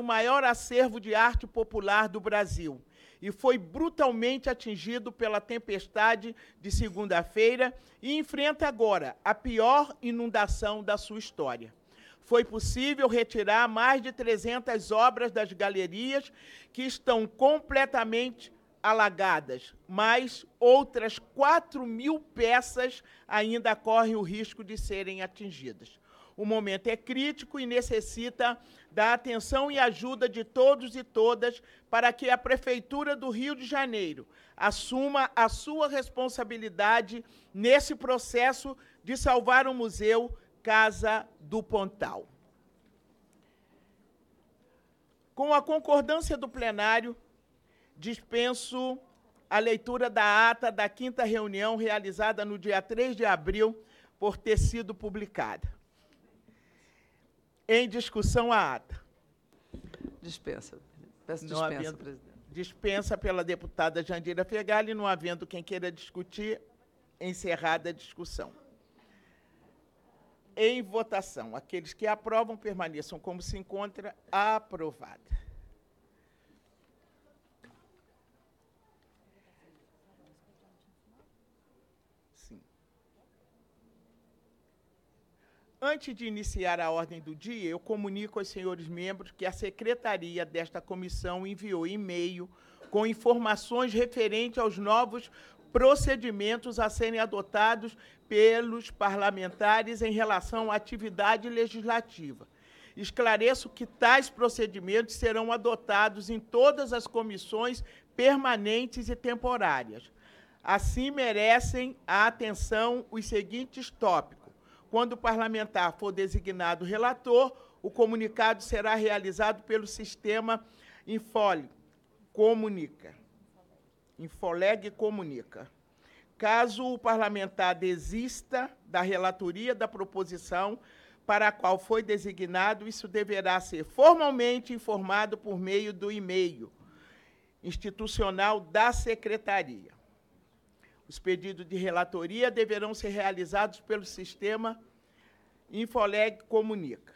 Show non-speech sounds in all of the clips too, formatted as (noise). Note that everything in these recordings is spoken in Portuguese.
do maior acervo de arte popular do Brasil e foi brutalmente atingido pela tempestade de segunda-feira e enfrenta agora a pior inundação da sua história. Foi possível retirar mais de 300 obras das galerias que estão completamente alagadas, mas outras 4 mil peças ainda correm o risco de serem atingidas. O momento é crítico e necessita da atenção e ajuda de todos e todas para que a Prefeitura do Rio de Janeiro assuma a sua responsabilidade nesse processo de salvar o Museu Casa do Pontal. Com a concordância do plenário, dispenso a leitura da ata da quinta reunião realizada no dia 3 de abril, por ter sido publicada. Em discussão, a ata. Dispensa. Peço dispensa, havendo, presidente. Dispensa pela deputada Jandira Fegali, não havendo quem queira discutir, encerrada a discussão. Em votação, aqueles que aprovam permaneçam como se encontra aprovada. Antes de iniciar a ordem do dia, eu comunico aos senhores membros que a secretaria desta comissão enviou e-mail com informações referentes aos novos procedimentos a serem adotados pelos parlamentares em relação à atividade legislativa. Esclareço que tais procedimentos serão adotados em todas as comissões permanentes e temporárias. Assim merecem a atenção os seguintes tópicos quando o parlamentar for designado relator, o comunicado será realizado pelo sistema Infole Comunica. Infoleg Comunica. Caso o parlamentar desista da relatoria da proposição para a qual foi designado, isso deverá ser formalmente informado por meio do e-mail institucional da secretaria. Os pedidos de relatoria deverão ser realizados pelo sistema Infoleg Comunica.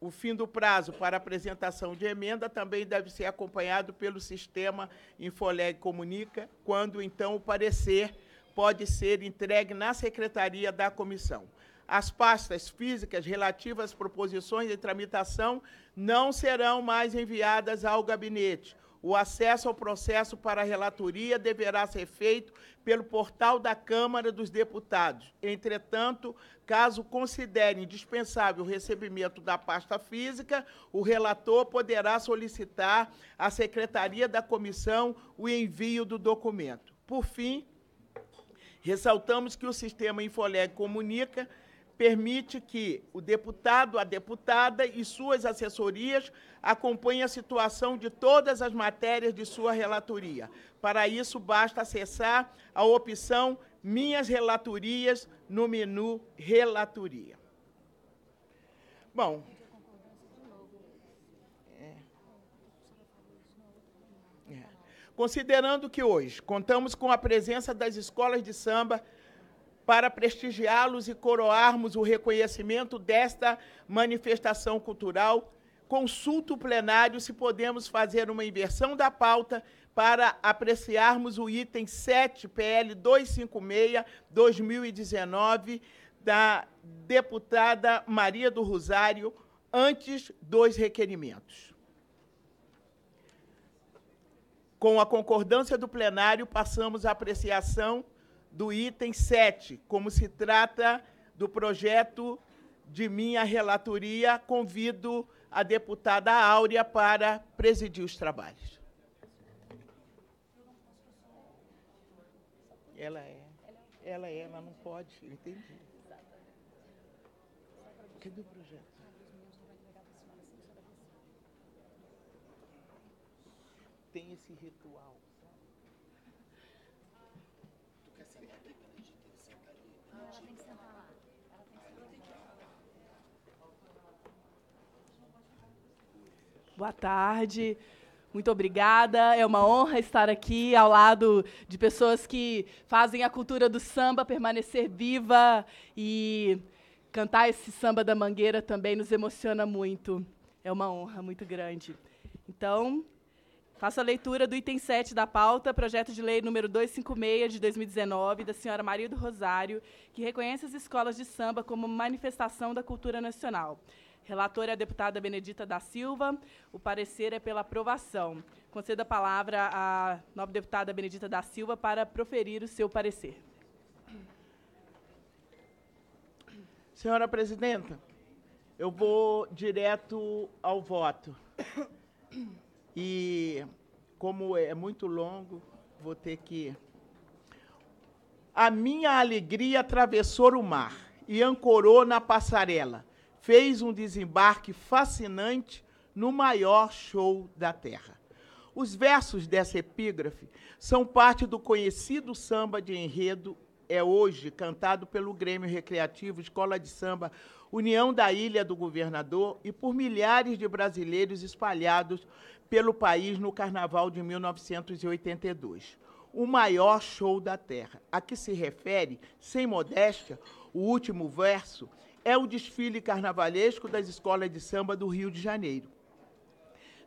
O fim do prazo para apresentação de emenda também deve ser acompanhado pelo sistema Infoleg Comunica, quando então o parecer pode ser entregue na secretaria da comissão. As pastas físicas relativas às proposições de tramitação não serão mais enviadas ao gabinete, o acesso ao processo para a relatoria deverá ser feito pelo portal da Câmara dos Deputados. Entretanto, caso considere indispensável o recebimento da pasta física, o relator poderá solicitar à Secretaria da Comissão o envio do documento. Por fim, ressaltamos que o sistema Infoleg comunica permite que o deputado, a deputada e suas assessorias acompanhem a situação de todas as matérias de sua relatoria. Para isso, basta acessar a opção Minhas Relatorias no menu Relatoria. Bom. É. Considerando que hoje contamos com a presença das escolas de samba para prestigiá-los e coroarmos o reconhecimento desta manifestação cultural, consulto plenário se podemos fazer uma inversão da pauta para apreciarmos o item 7 PL 256 2019 da deputada Maria do Rosário antes dos requerimentos. Com a concordância do plenário, passamos à apreciação do item 7, como se trata do projeto de minha relatoria, convido a deputada Áurea para presidir os trabalhos. Ela é. Ela é, ela não pode. Eu entendi. Cadê o projeto? Tem esse ritual. Boa tarde. Muito obrigada. É uma honra estar aqui ao lado de pessoas que fazem a cultura do samba permanecer viva e cantar esse samba da Mangueira também nos emociona muito. É uma honra muito grande. Então, Faço a leitura do item 7 da pauta, projeto de lei número 256 de 2019, da senhora Maria do Rosário, que reconhece as escolas de samba como manifestação da cultura nacional. Relatora é a deputada Benedita da Silva. O parecer é pela aprovação. Conceda a palavra à nova deputada Benedita da Silva para proferir o seu parecer. Senhora presidenta, eu vou direto ao voto. E como é muito longo, vou ter que. A minha alegria atravessou o mar e ancorou na passarela. Fez um desembarque fascinante no maior show da terra. Os versos dessa epígrafe são parte do conhecido samba de enredo É Hoje, cantado pelo Grêmio Recreativo Escola de Samba União da Ilha do Governador e por milhares de brasileiros espalhados pelo país no Carnaval de 1982. O maior show da Terra. A que se refere, sem modéstia, o último verso é o desfile carnavalesco das escolas de samba do Rio de Janeiro.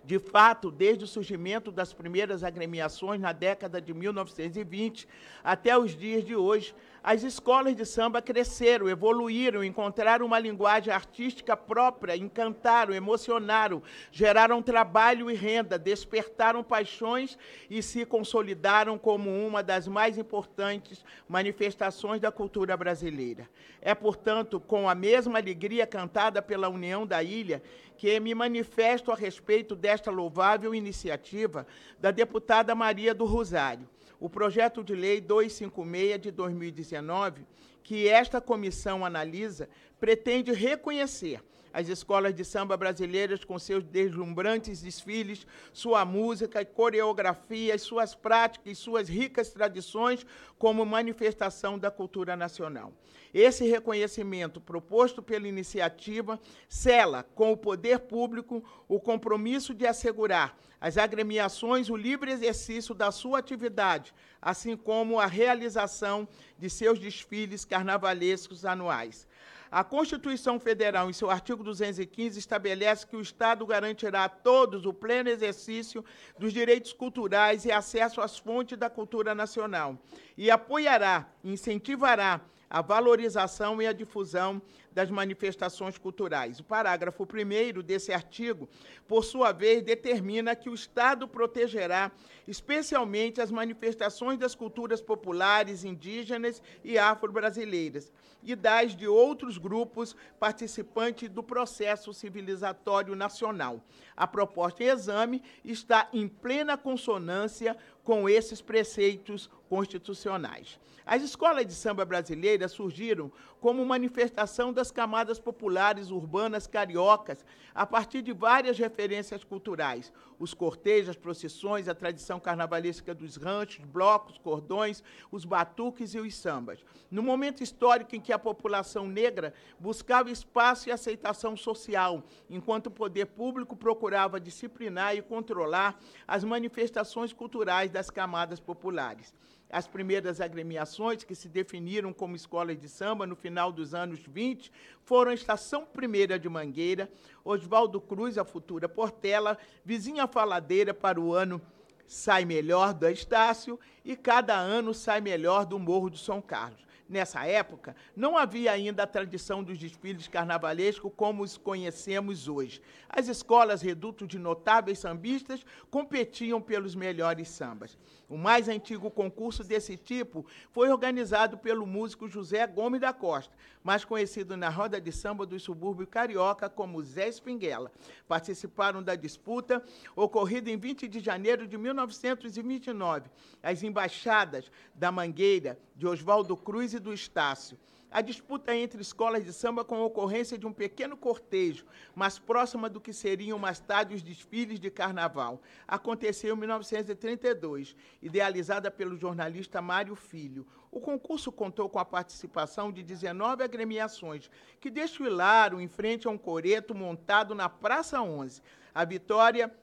De fato, desde o surgimento das primeiras agremiações na década de 1920 até os dias de hoje, as escolas de samba cresceram, evoluíram, encontraram uma linguagem artística própria, encantaram, emocionaram, geraram trabalho e renda, despertaram paixões e se consolidaram como uma das mais importantes manifestações da cultura brasileira. É, portanto, com a mesma alegria cantada pela União da Ilha que me manifesto a respeito desta louvável iniciativa da deputada Maria do Rosário o projeto de lei 256 de 2019, que esta comissão analisa, pretende reconhecer as escolas de samba brasileiras com seus deslumbrantes desfiles, sua música e coreografia, suas práticas e suas ricas tradições como manifestação da cultura nacional. Esse reconhecimento proposto pela iniciativa cela com o poder público o compromisso de assegurar às agremiações o livre exercício da sua atividade, assim como a realização de seus desfiles carnavalescos anuais. A Constituição Federal, em seu artigo 215, estabelece que o Estado garantirá a todos o pleno exercício dos direitos culturais e acesso às fontes da cultura nacional e apoiará, incentivará a valorização e a difusão das manifestações culturais. O parágrafo 1 desse artigo, por sua vez, determina que o Estado protegerá especialmente as manifestações das culturas populares, indígenas e afro-brasileiras e das de outros grupos participantes do processo civilizatório nacional. A proposta em exame está em plena consonância com esses preceitos constitucionais. As escolas de samba brasileiras surgiram como manifestação da das camadas populares urbanas cariocas, a partir de várias referências culturais. Os cortejos, as procissões, a tradição carnavalesca dos ranchos, blocos, cordões, os batuques e os sambas. No momento histórico em que a população negra buscava espaço e aceitação social, enquanto o poder público procurava disciplinar e controlar as manifestações culturais das camadas populares as primeiras agremiações que se definiram como escolas de samba no final dos anos 20 foram a Estação Primeira de Mangueira, Oswaldo Cruz, a futura Portela, Vizinha Faladeira para o ano Sai Melhor da Estácio e Cada Ano Sai Melhor do Morro do São Carlos. Nessa época, não havia ainda a tradição dos desfiles carnavalescos como os conhecemos hoje. As escolas reduto de notáveis sambistas competiam pelos melhores sambas. O mais antigo concurso desse tipo foi organizado pelo músico José Gomes da Costa, mais conhecido na roda de samba do subúrbio carioca como Zé Espinguela. Participaram da disputa, ocorrida em 20 de janeiro de 1929, as embaixadas da Mangueira, de Oswaldo Cruz e do Estácio. A disputa entre escolas de samba com ocorrência de um pequeno cortejo, mais próxima do que seriam mais tarde os desfiles de carnaval, aconteceu em 1932, idealizada pelo jornalista Mário Filho. O concurso contou com a participação de 19 agremiações, que desfilaram em frente a um coreto montado na Praça 11. A vitória,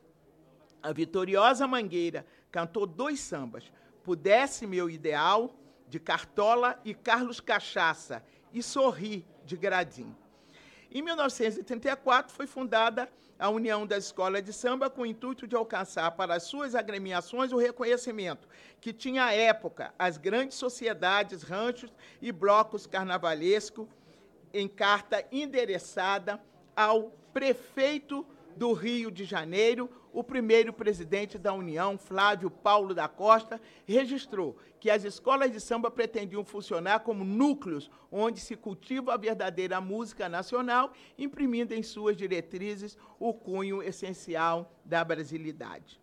a vitoriosa Mangueira, cantou dois sambas, Pudesse Meu Ideal de Cartola e Carlos Cachaça, e Sorri, de Gradim. Em 1934, foi fundada a União das Escolas de Samba com o intuito de alcançar para as suas agremiações o reconhecimento que tinha à época as grandes sociedades, ranchos e blocos carnavalescos em carta endereçada ao prefeito do Rio de Janeiro, o primeiro presidente da União, Flávio Paulo da Costa, registrou que as escolas de samba pretendiam funcionar como núcleos onde se cultiva a verdadeira música nacional, imprimindo em suas diretrizes o cunho essencial da brasilidade.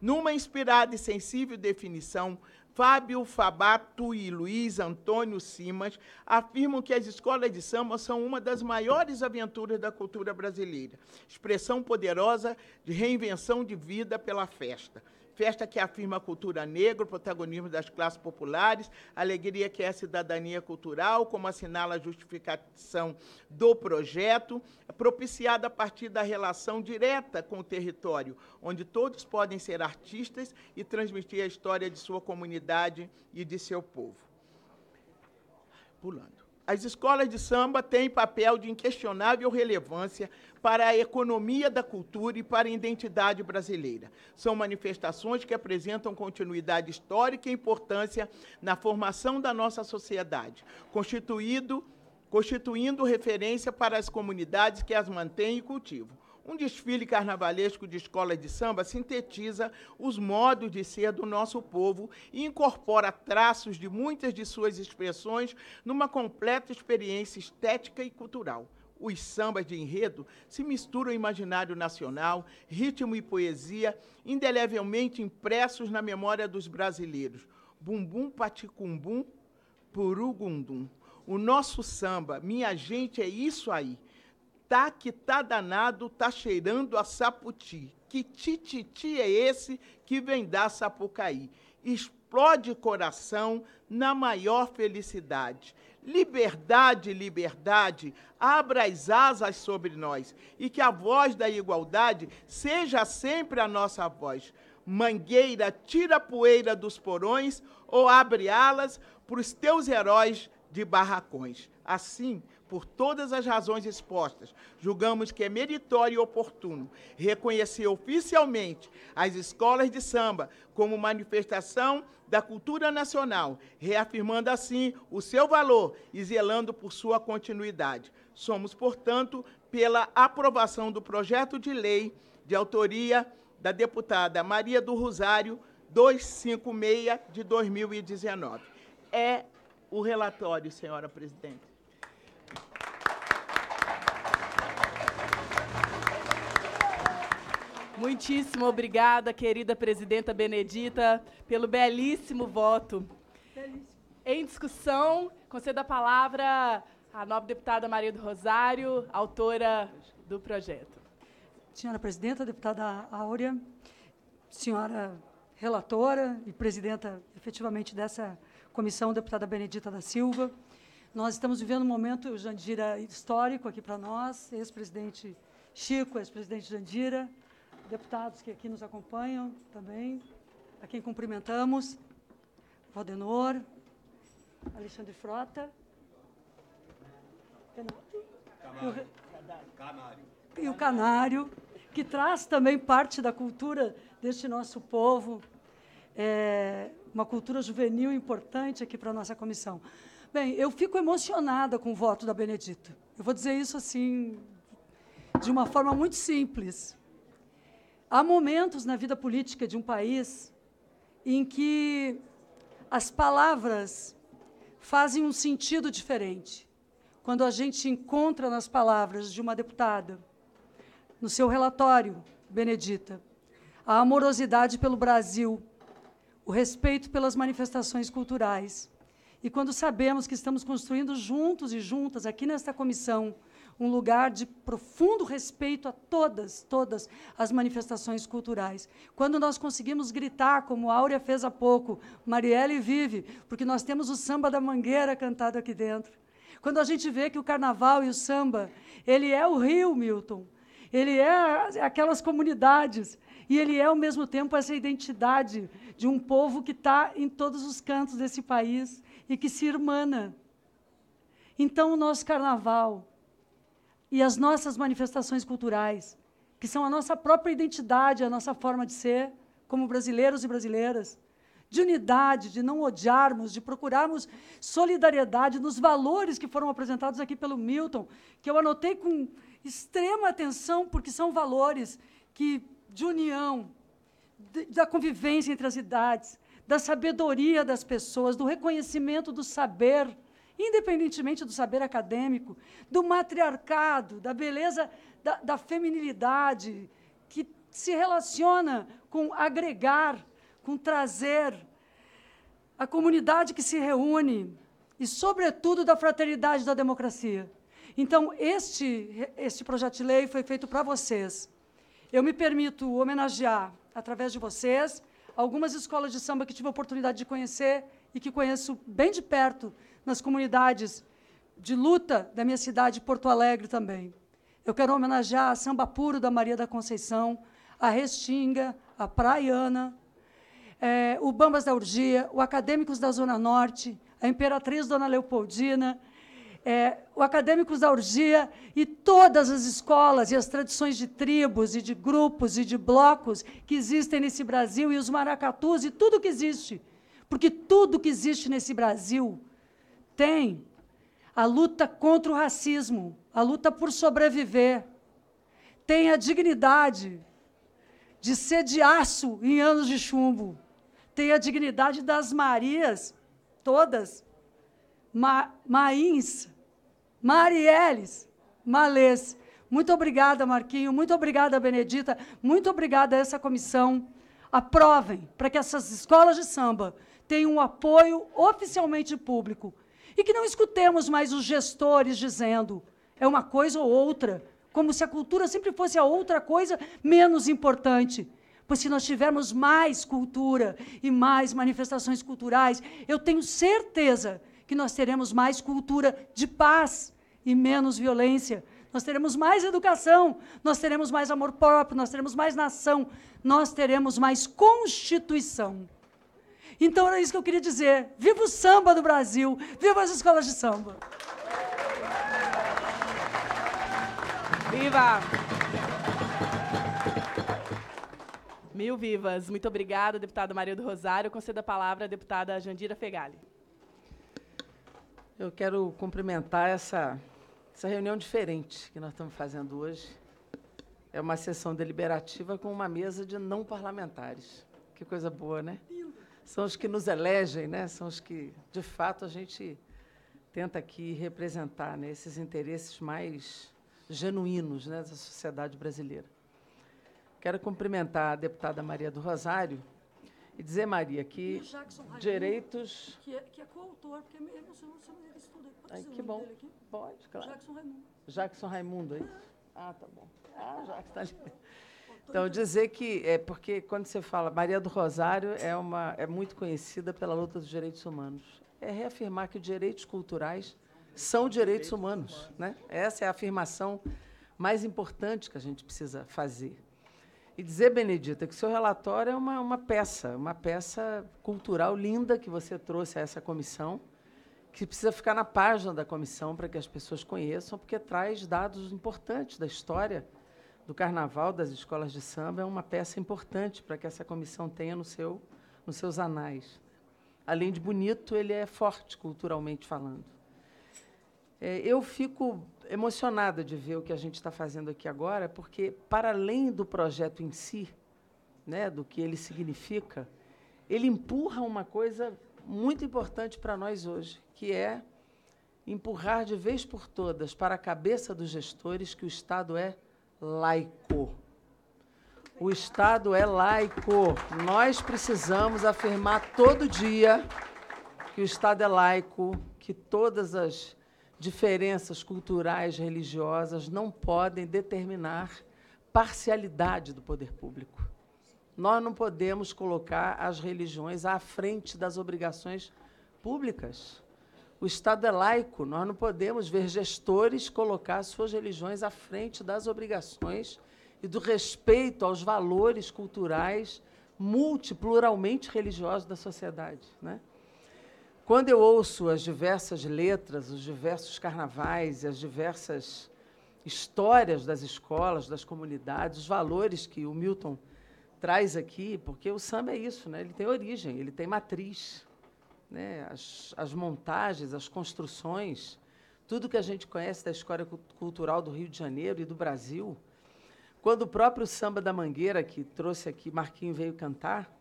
Numa inspirada e sensível definição Fábio Fabato e Luiz Antônio Simas afirmam que as escolas de samba são uma das maiores aventuras da cultura brasileira, expressão poderosa de reinvenção de vida pela festa festa que afirma a cultura negra, o protagonismo das classes populares, alegria que é a cidadania cultural, como assinala a justificação do projeto, propiciada a partir da relação direta com o território, onde todos podem ser artistas e transmitir a história de sua comunidade e de seu povo. Pulando as escolas de samba têm papel de inquestionável relevância para a economia da cultura e para a identidade brasileira. São manifestações que apresentam continuidade histórica e importância na formação da nossa sociedade, constituindo referência para as comunidades que as mantêm e cultivam. Um desfile carnavalesco de escola de samba sintetiza os modos de ser do nosso povo e incorpora traços de muitas de suas expressões numa completa experiência estética e cultural os sambas de enredo se misturam ao imaginário nacional, ritmo e poesia, indelevelmente impressos na memória dos brasileiros. Bumbum paticumbum, purugundum. O nosso samba, minha gente, é isso aí tá que tá danado, tá cheirando a saputi. Que tititi ti, ti é esse que vem dar Sapucaí? Explode coração na maior felicidade. Liberdade, liberdade, abra as asas sobre nós e que a voz da igualdade seja sempre a nossa voz. Mangueira, tira a poeira dos porões ou abre alas para os teus heróis de barracões. Assim, por todas as razões expostas, julgamos que é meritório e oportuno reconhecer oficialmente as escolas de samba como manifestação da cultura nacional, reafirmando assim o seu valor e zelando por sua continuidade. Somos, portanto, pela aprovação do projeto de lei de autoria da deputada Maria do Rosário 256 de 2019. É o relatório, senhora presidente. Muitíssimo obrigada, querida presidenta Benedita, pelo belíssimo voto. Belíssimo. Em discussão, concedo a palavra à nobre deputada Maria do Rosário, autora do projeto. Senhora presidenta, deputada Áurea, senhora relatora e presidenta efetivamente dessa comissão, deputada Benedita da Silva, nós estamos vivendo um momento, Jandira, histórico aqui para nós, ex-presidente Chico, ex-presidente Jandira, deputados que aqui nos acompanham também, a quem cumprimentamos, Valdenor, Alexandre Frota, Canário. Canário. e o Canário, que traz também parte da cultura deste nosso povo, é, uma cultura juvenil importante aqui para a nossa comissão. Bem, eu fico emocionada com o voto da Benedita. Eu vou dizer isso assim, de uma forma muito simples. Há momentos na vida política de um país em que as palavras fazem um sentido diferente. Quando a gente encontra nas palavras de uma deputada, no seu relatório, Benedita, a amorosidade pelo Brasil, o respeito pelas manifestações culturais. E quando sabemos que estamos construindo juntos e juntas, aqui nesta comissão, um lugar de profundo respeito a todas, todas as manifestações culturais. Quando nós conseguimos gritar, como a Áurea fez há pouco, Marielle vive, porque nós temos o samba da mangueira cantado aqui dentro. Quando a gente vê que o carnaval e o samba, ele é o Rio, Milton, ele é aquelas comunidades, e ele é, ao mesmo tempo, essa identidade de um povo que está em todos os cantos desse país e que se irmana. Então, o nosso carnaval, e as nossas manifestações culturais, que são a nossa própria identidade, a nossa forma de ser, como brasileiros e brasileiras, de unidade, de não odiarmos, de procurarmos solidariedade nos valores que foram apresentados aqui pelo Milton, que eu anotei com extrema atenção, porque são valores que de união, de, da convivência entre as idades, da sabedoria das pessoas, do reconhecimento do saber independentemente do saber acadêmico, do matriarcado, da beleza da, da feminilidade, que se relaciona com agregar, com trazer, a comunidade que se reúne e, sobretudo, da fraternidade da democracia. Então, este, este projeto de lei foi feito para vocês. Eu me permito homenagear, através de vocês, algumas escolas de samba que tive a oportunidade de conhecer e que conheço bem de perto nas comunidades de luta da minha cidade, Porto Alegre também. Eu quero homenagear a Samba Puro da Maria da Conceição, a Restinga, a Praiana, é, o Bambas da Urgia, o Acadêmicos da Zona Norte, a Imperatriz Dona Leopoldina, é, o Acadêmicos da Urgia e todas as escolas e as tradições de tribos e de grupos e de blocos que existem nesse Brasil e os maracatus e tudo que existe. Porque tudo que existe nesse Brasil tem. A luta contra o racismo, a luta por sobreviver. Tem a dignidade de ser de aço em anos de chumbo. Tem a dignidade das Marias, todas. Ma Maíns, Marielles, Malês. Muito obrigada, Marquinho. Muito obrigada, Benedita. Muito obrigada a essa comissão. Aprovem para que essas escolas de samba tenham um apoio oficialmente público. E que não escutemos mais os gestores dizendo é uma coisa ou outra, como se a cultura sempre fosse a outra coisa menos importante. Pois se nós tivermos mais cultura e mais manifestações culturais, eu tenho certeza que nós teremos mais cultura de paz e menos violência. Nós teremos mais educação, nós teremos mais amor próprio, nós teremos mais nação, nós teremos mais constituição. Então era isso que eu queria dizer. Viva o samba do Brasil, viva as escolas de samba. Viva! Mil vivas. Muito obrigada, deputada Maria do Rosário. Concedo a palavra à deputada Jandira Fegali. Eu quero cumprimentar essa, essa reunião diferente que nós estamos fazendo hoje. É uma sessão deliberativa com uma mesa de não parlamentares. Que coisa boa, né? Lindo são os que nos elegem, né? são os que, de fato, a gente tenta aqui representar né? esses interesses mais genuínos né? da sociedade brasileira. Quero cumprimentar a deputada Maria do Rosário e dizer, Maria, que Rainha, direitos... Que é, que é coautor, porque ele mencionou o seu nome tudo. Ai, que bom. Pode, claro. Jackson Raimundo. Jackson Raimundo, é, é. Ah, tá bom. Ah, Jackson está ali. Então, dizer que. É porque quando você fala. Maria do Rosário é, uma, é muito conhecida pela luta dos direitos humanos. É reafirmar que direitos culturais são direitos humanos. Né? Essa é a afirmação mais importante que a gente precisa fazer. E dizer, Benedita, que seu relatório é uma, uma peça, uma peça cultural linda que você trouxe a essa comissão, que precisa ficar na página da comissão para que as pessoas conheçam, porque traz dados importantes da história do Carnaval das escolas de samba é uma peça importante para que essa comissão tenha no seu, nos seus anais. Além de bonito, ele é forte culturalmente falando. É, eu fico emocionada de ver o que a gente está fazendo aqui agora, porque, para além do projeto em si, né, do que ele significa, ele empurra uma coisa muito importante para nós hoje, que é empurrar de vez por todas para a cabeça dos gestores que o Estado é laico. O Estado é laico. Nós precisamos afirmar todo dia que o Estado é laico, que todas as diferenças culturais, religiosas não podem determinar parcialidade do poder público. Nós não podemos colocar as religiões à frente das obrigações públicas. O Estado é laico, nós não podemos ver gestores colocar suas religiões à frente das obrigações e do respeito aos valores culturais multipluralmente religiosos da sociedade. Né? Quando eu ouço as diversas letras, os diversos carnavais e as diversas histórias das escolas, das comunidades, os valores que o Milton traz aqui, porque o samba é isso, né? ele tem origem, ele tem matriz né, as, as montagens, as construções, tudo que a gente conhece da história cultural do Rio de Janeiro e do Brasil. Quando o próprio samba da Mangueira, que trouxe aqui, Marquinho veio cantar,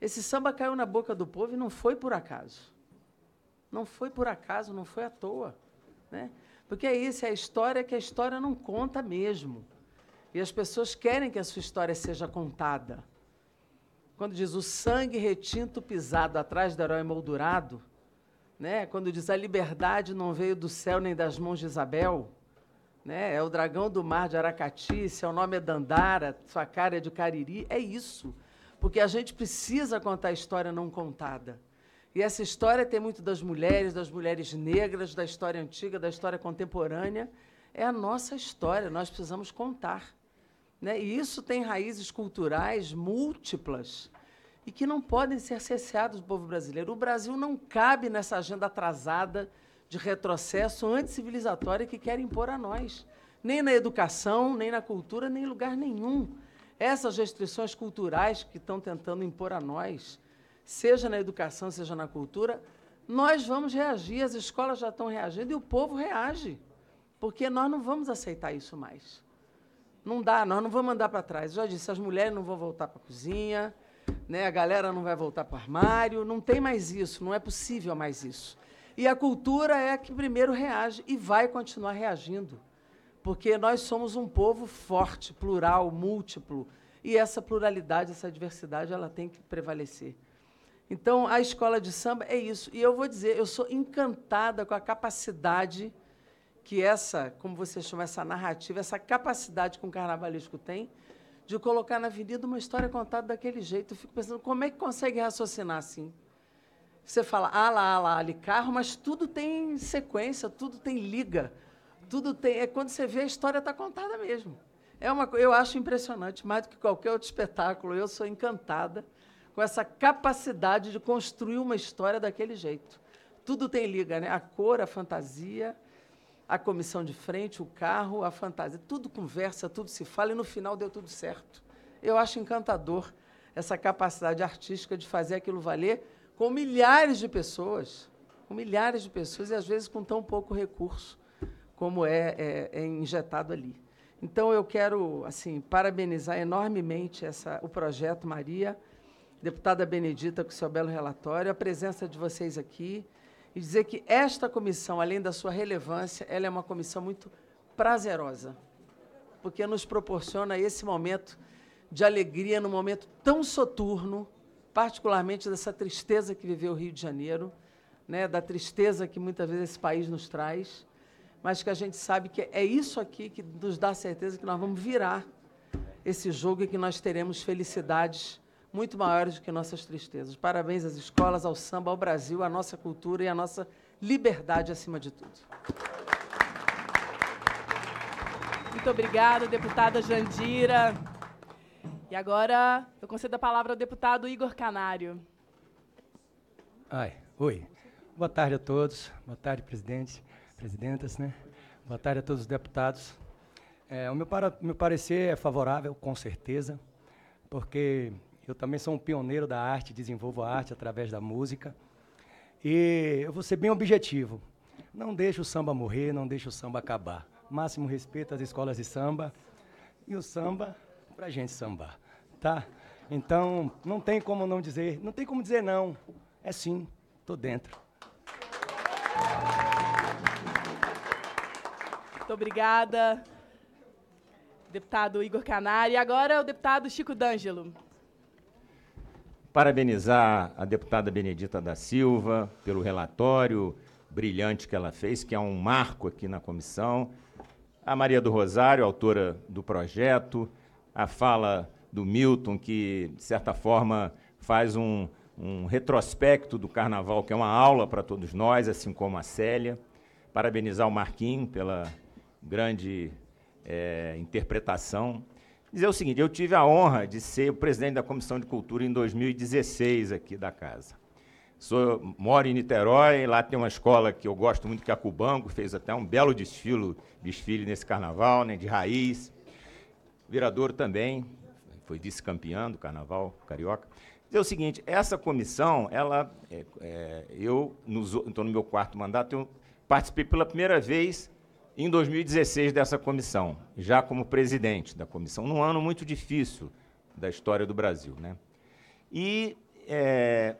esse samba caiu na boca do povo e não foi por acaso. Não foi por acaso, não foi à toa. Né? Porque é isso, é a história que a história não conta mesmo. E as pessoas querem que a sua história seja contada quando diz o sangue retinto pisado atrás do herói moldurado, né? quando diz a liberdade não veio do céu nem das mãos de Isabel, né? é o dragão do mar de Aracati, seu nome é Dandara, sua cara é de Cariri, é isso. Porque a gente precisa contar a história não contada. E essa história tem muito das mulheres, das mulheres negras, da história antiga, da história contemporânea. É a nossa história, nós precisamos contar. Né? E isso tem raízes culturais múltiplas e que não podem ser cesseadas do povo brasileiro. O Brasil não cabe nessa agenda atrasada de retrocesso anticivilizatório que querem impor a nós, nem na educação, nem na cultura, nem em lugar nenhum. Essas restrições culturais que estão tentando impor a nós, seja na educação, seja na cultura, nós vamos reagir, as escolas já estão reagindo e o povo reage, porque nós não vamos aceitar isso mais. Não dá, nós não vamos mandar para trás. Eu já disse, as mulheres não vão voltar para a cozinha, né? a galera não vai voltar para o armário, não tem mais isso, não é possível mais isso. E a cultura é a que primeiro reage e vai continuar reagindo, porque nós somos um povo forte, plural, múltiplo, e essa pluralidade, essa diversidade, ela tem que prevalecer. Então, a escola de samba é isso. E eu vou dizer, eu sou encantada com a capacidade que essa, como você chama, essa narrativa, essa capacidade que um carnavalesco tem de colocar na avenida uma história contada daquele jeito. Eu fico pensando, como é que consegue raciocinar assim? Você fala, ah lá, ah lá, ali carro, mas tudo tem sequência, tudo tem liga, tudo tem. É quando você vê a história está contada mesmo. É uma, eu acho impressionante, mais do que qualquer outro espetáculo. Eu sou encantada com essa capacidade de construir uma história daquele jeito. Tudo tem liga, né? A cor, a fantasia, a comissão de frente, o carro, a fantasia, tudo conversa, tudo se fala e no final deu tudo certo. Eu acho encantador essa capacidade artística de fazer aquilo valer com milhares de pessoas, com milhares de pessoas e às vezes com tão pouco recurso como é, é, é injetado ali. Então eu quero assim parabenizar enormemente essa, o projeto Maria, deputada Benedita com seu belo relatório, a presença de vocês aqui e dizer que esta comissão, além da sua relevância, ela é uma comissão muito prazerosa, porque nos proporciona esse momento de alegria num momento tão soturno, particularmente dessa tristeza que viveu o Rio de Janeiro, né, da tristeza que muitas vezes esse país nos traz, mas que a gente sabe que é isso aqui que nos dá certeza que nós vamos virar esse jogo e que nós teremos felicidades muito maiores do que nossas tristezas. Parabéns às escolas, ao samba, ao Brasil, à nossa cultura e à nossa liberdade acima de tudo. Muito obrigada, deputada Jandira. E agora eu concedo a palavra ao deputado Igor Canário. Ai, oi. Boa tarde a todos. Boa tarde, presidente, presidentas, né? Boa tarde a todos os deputados. É, o meu, para, meu parecer é favorável, com certeza, porque eu também sou um pioneiro da arte, desenvolvo a arte através da música. E eu vou ser bem objetivo. Não deixe o samba morrer, não deixe o samba acabar. Máximo respeito às escolas de samba e o samba para gente sambar, tá? Então, não tem como não dizer, não tem como dizer não. É sim, tô dentro. Muito obrigada, deputado Igor Canari. E agora o deputado Chico D'Angelo parabenizar a deputada Benedita da Silva pelo relatório brilhante que ela fez, que é um marco aqui na comissão. A Maria do Rosário, autora do projeto, a fala do Milton, que, de certa forma, faz um, um retrospecto do carnaval, que é uma aula para todos nós, assim como a Célia. Parabenizar o Marquinhos pela grande é, interpretação dizer o seguinte: eu tive a honra de ser o presidente da Comissão de Cultura em 2016 aqui da casa. Sou, moro em Niterói, lá tem uma escola que eu gosto muito, que é a Cubango, fez até um belo desfile, desfile nesse carnaval, né, de raiz. virador também, foi vice-campeão do carnaval carioca. Dizer o seguinte, essa comissão, ela, é, é, eu estou no meu quarto mandato, eu participei pela primeira vez em 2016 dessa comissão, já como presidente da comissão, num ano muito difícil da história do Brasil. Né? E, é,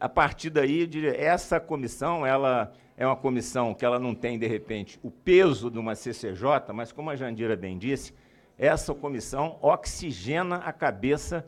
a partir daí, essa comissão, ela é uma comissão que ela não tem, de repente, o peso de uma CCJ, mas, como a Jandira bem disse, essa comissão oxigena a cabeça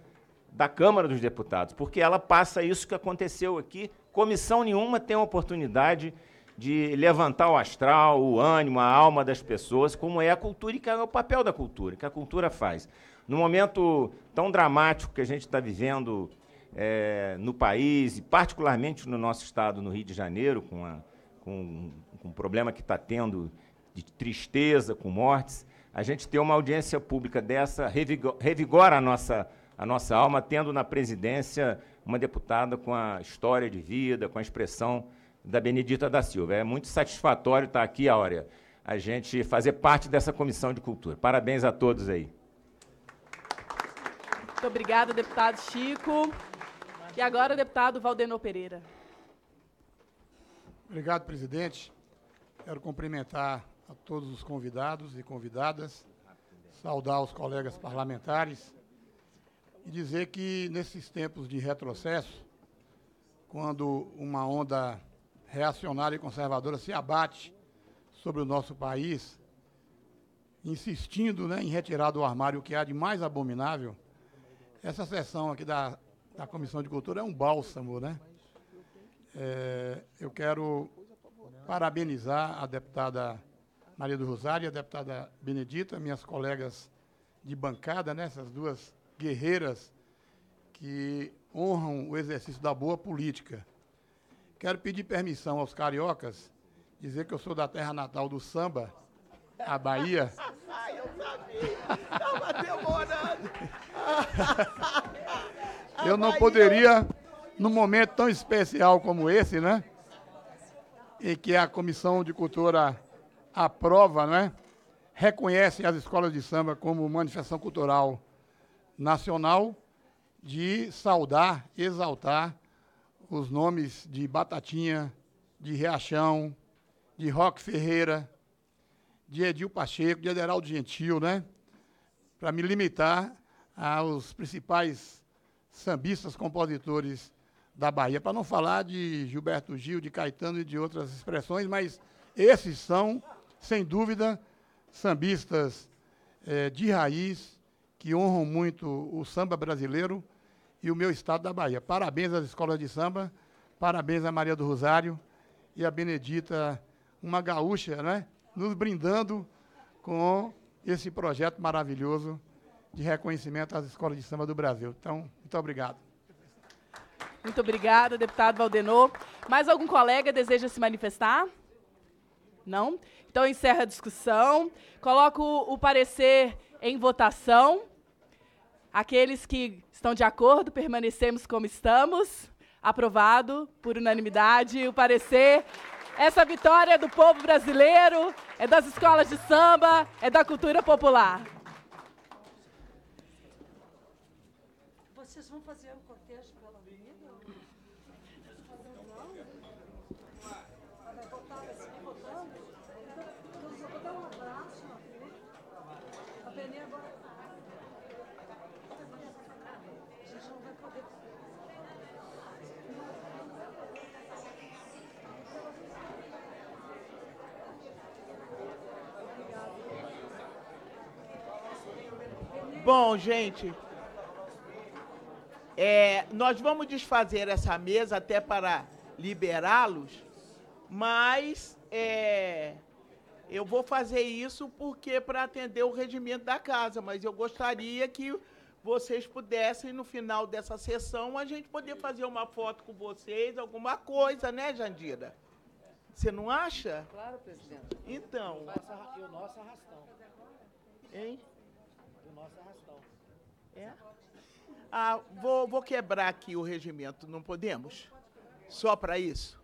da Câmara dos Deputados, porque ela passa isso que aconteceu aqui. Comissão nenhuma tem a oportunidade de levantar o astral, o ânimo, a alma das pessoas, como é a cultura e que é o papel da cultura, que a cultura faz. No momento tão dramático que a gente está vivendo é, no país, e particularmente no nosso estado, no Rio de Janeiro, com, a, com, com o problema que está tendo de tristeza, com mortes, a gente ter uma audiência pública dessa revigora, revigora a nossa, a nossa alma, tendo na presidência uma deputada com a história de vida, com a expressão da Benedita da Silva. É muito satisfatório estar aqui, Áurea, a gente fazer parte dessa Comissão de Cultura. Parabéns a todos aí. Muito obrigada, deputado Chico. E agora, deputado Valdenor Pereira. Obrigado, presidente. Quero cumprimentar a todos os convidados e convidadas, saudar os colegas parlamentares e dizer que nesses tempos de retrocesso, quando uma onda reacionária e conservadora se abate sobre o nosso país, insistindo né, em retirar do armário o que há de mais abominável, essa sessão aqui da, da Comissão de Cultura é um bálsamo, né? É, eu quero parabenizar a deputada Maria do Rosário e a deputada Benedita, minhas colegas de bancada, né, essas duas guerreiras que honram o exercício da boa política. Quero pedir permissão aos cariocas, dizer que eu sou da terra natal do samba, a Bahia. (laughs) Ai, eu sabia! demorando! Né? eu não poderia, num momento tão especial como esse, né? Em que a Comissão de Cultura aprova, né? Reconhece as escolas de samba como manifestação cultural nacional de saudar, exaltar os nomes de Batatinha, de Reachão, de Roque Ferreira, de Edil Pacheco, de Ederaldo Gentil, né? Para me limitar aos principais sambistas, compositores da Bahia, para não falar de Gilberto Gil, de Caetano e de outras expressões, mas esses são, sem dúvida, sambistas eh, de raiz que honram muito o samba brasileiro e o meu estado da Bahia. Parabéns às escolas de samba, parabéns à Maria do Rosário e à Benedita, uma gaúcha, né? Nos brindando com esse projeto maravilhoso de reconhecimento às escolas de samba do Brasil. Então, muito obrigado. Muito obrigada, deputado Valdenor. Mais algum colega deseja se manifestar? Não? Então encerra a discussão. Coloco o parecer em votação. Aqueles que estão de acordo, permanecemos como estamos. Aprovado por unanimidade o parecer. Essa vitória é do povo brasileiro, é das escolas de samba, é da cultura popular. Vocês vão fazer o bom, gente. É, nós vamos desfazer essa mesa até para liberá-los, mas é, eu vou fazer isso porque para atender o regimento da casa, mas eu gostaria que vocês pudessem, no final dessa sessão, a gente poder fazer uma foto com vocês, alguma coisa, né, Jandira? Você não acha? Claro, presidente. Então. E o nosso arrastão. Hein? É, é? Ah, vou, vou quebrar aqui o regimento, não podemos? Só para isso?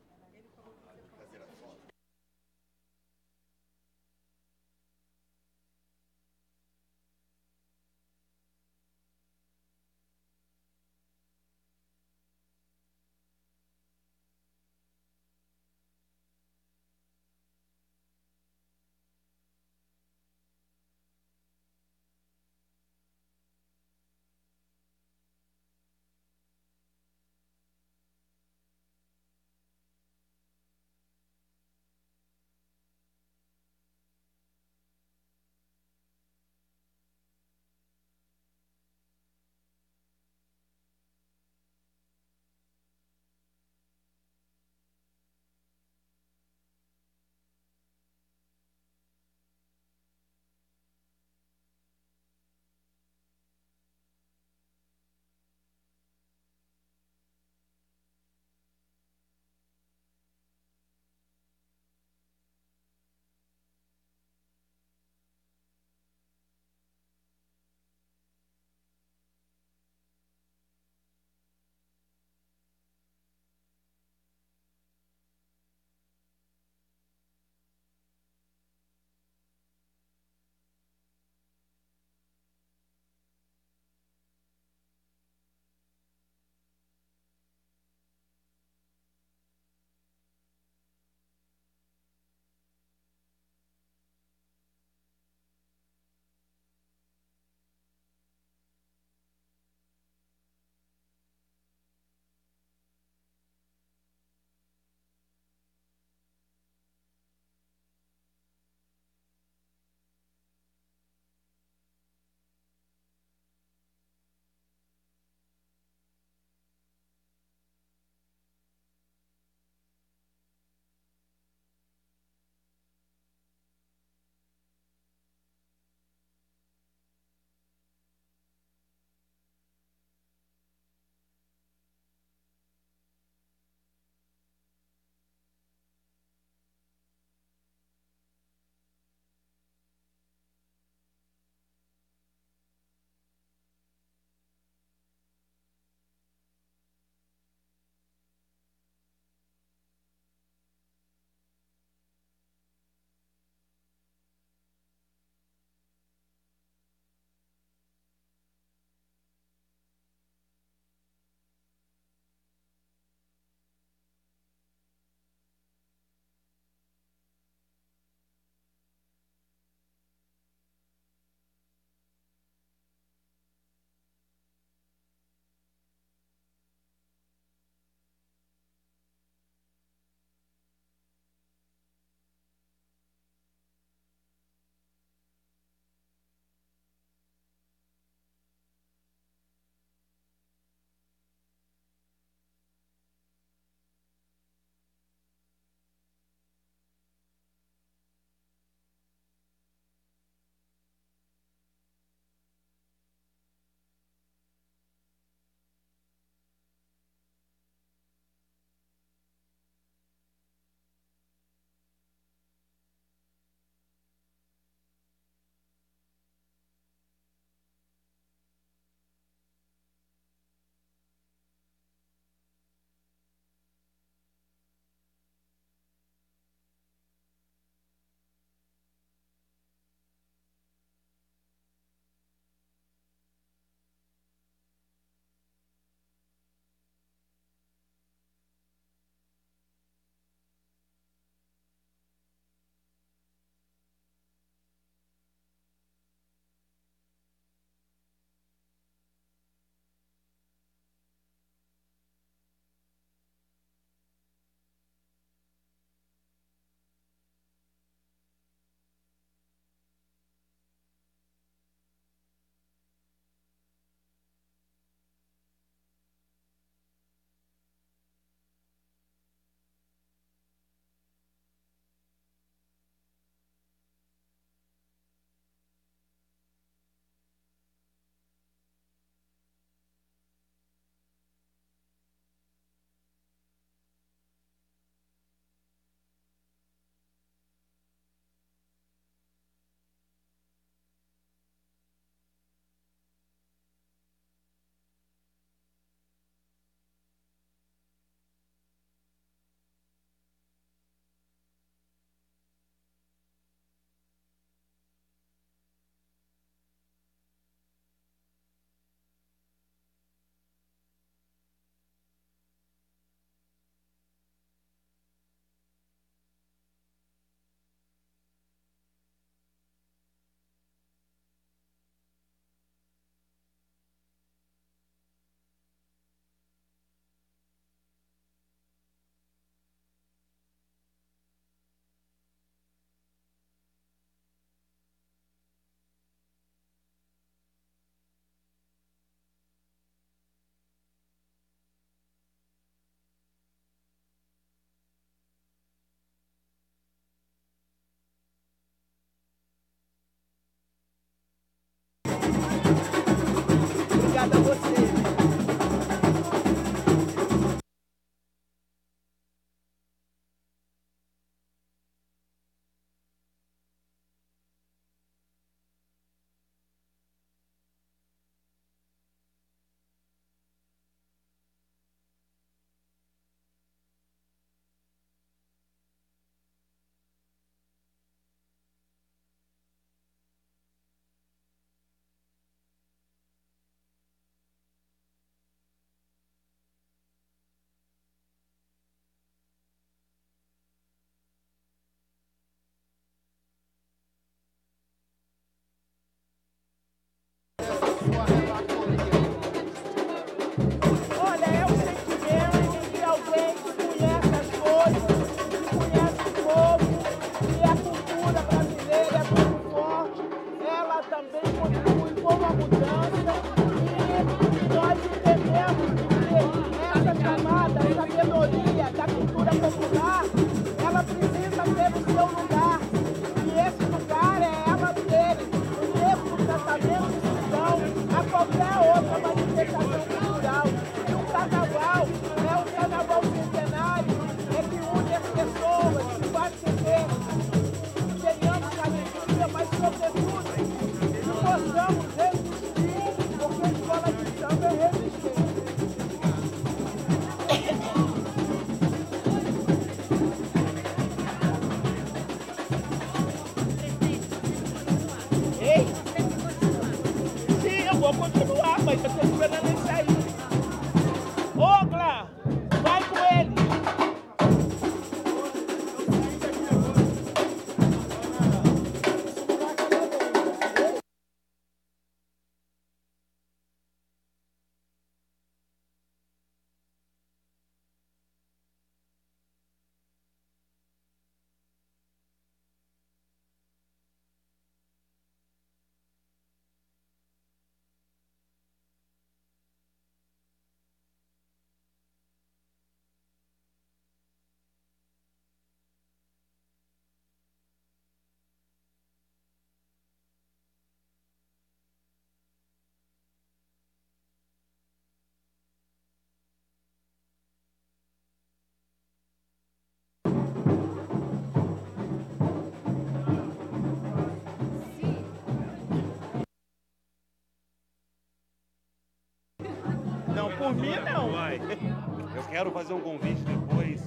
Por não. Vai. (laughs) Eu quero fazer um convite depois.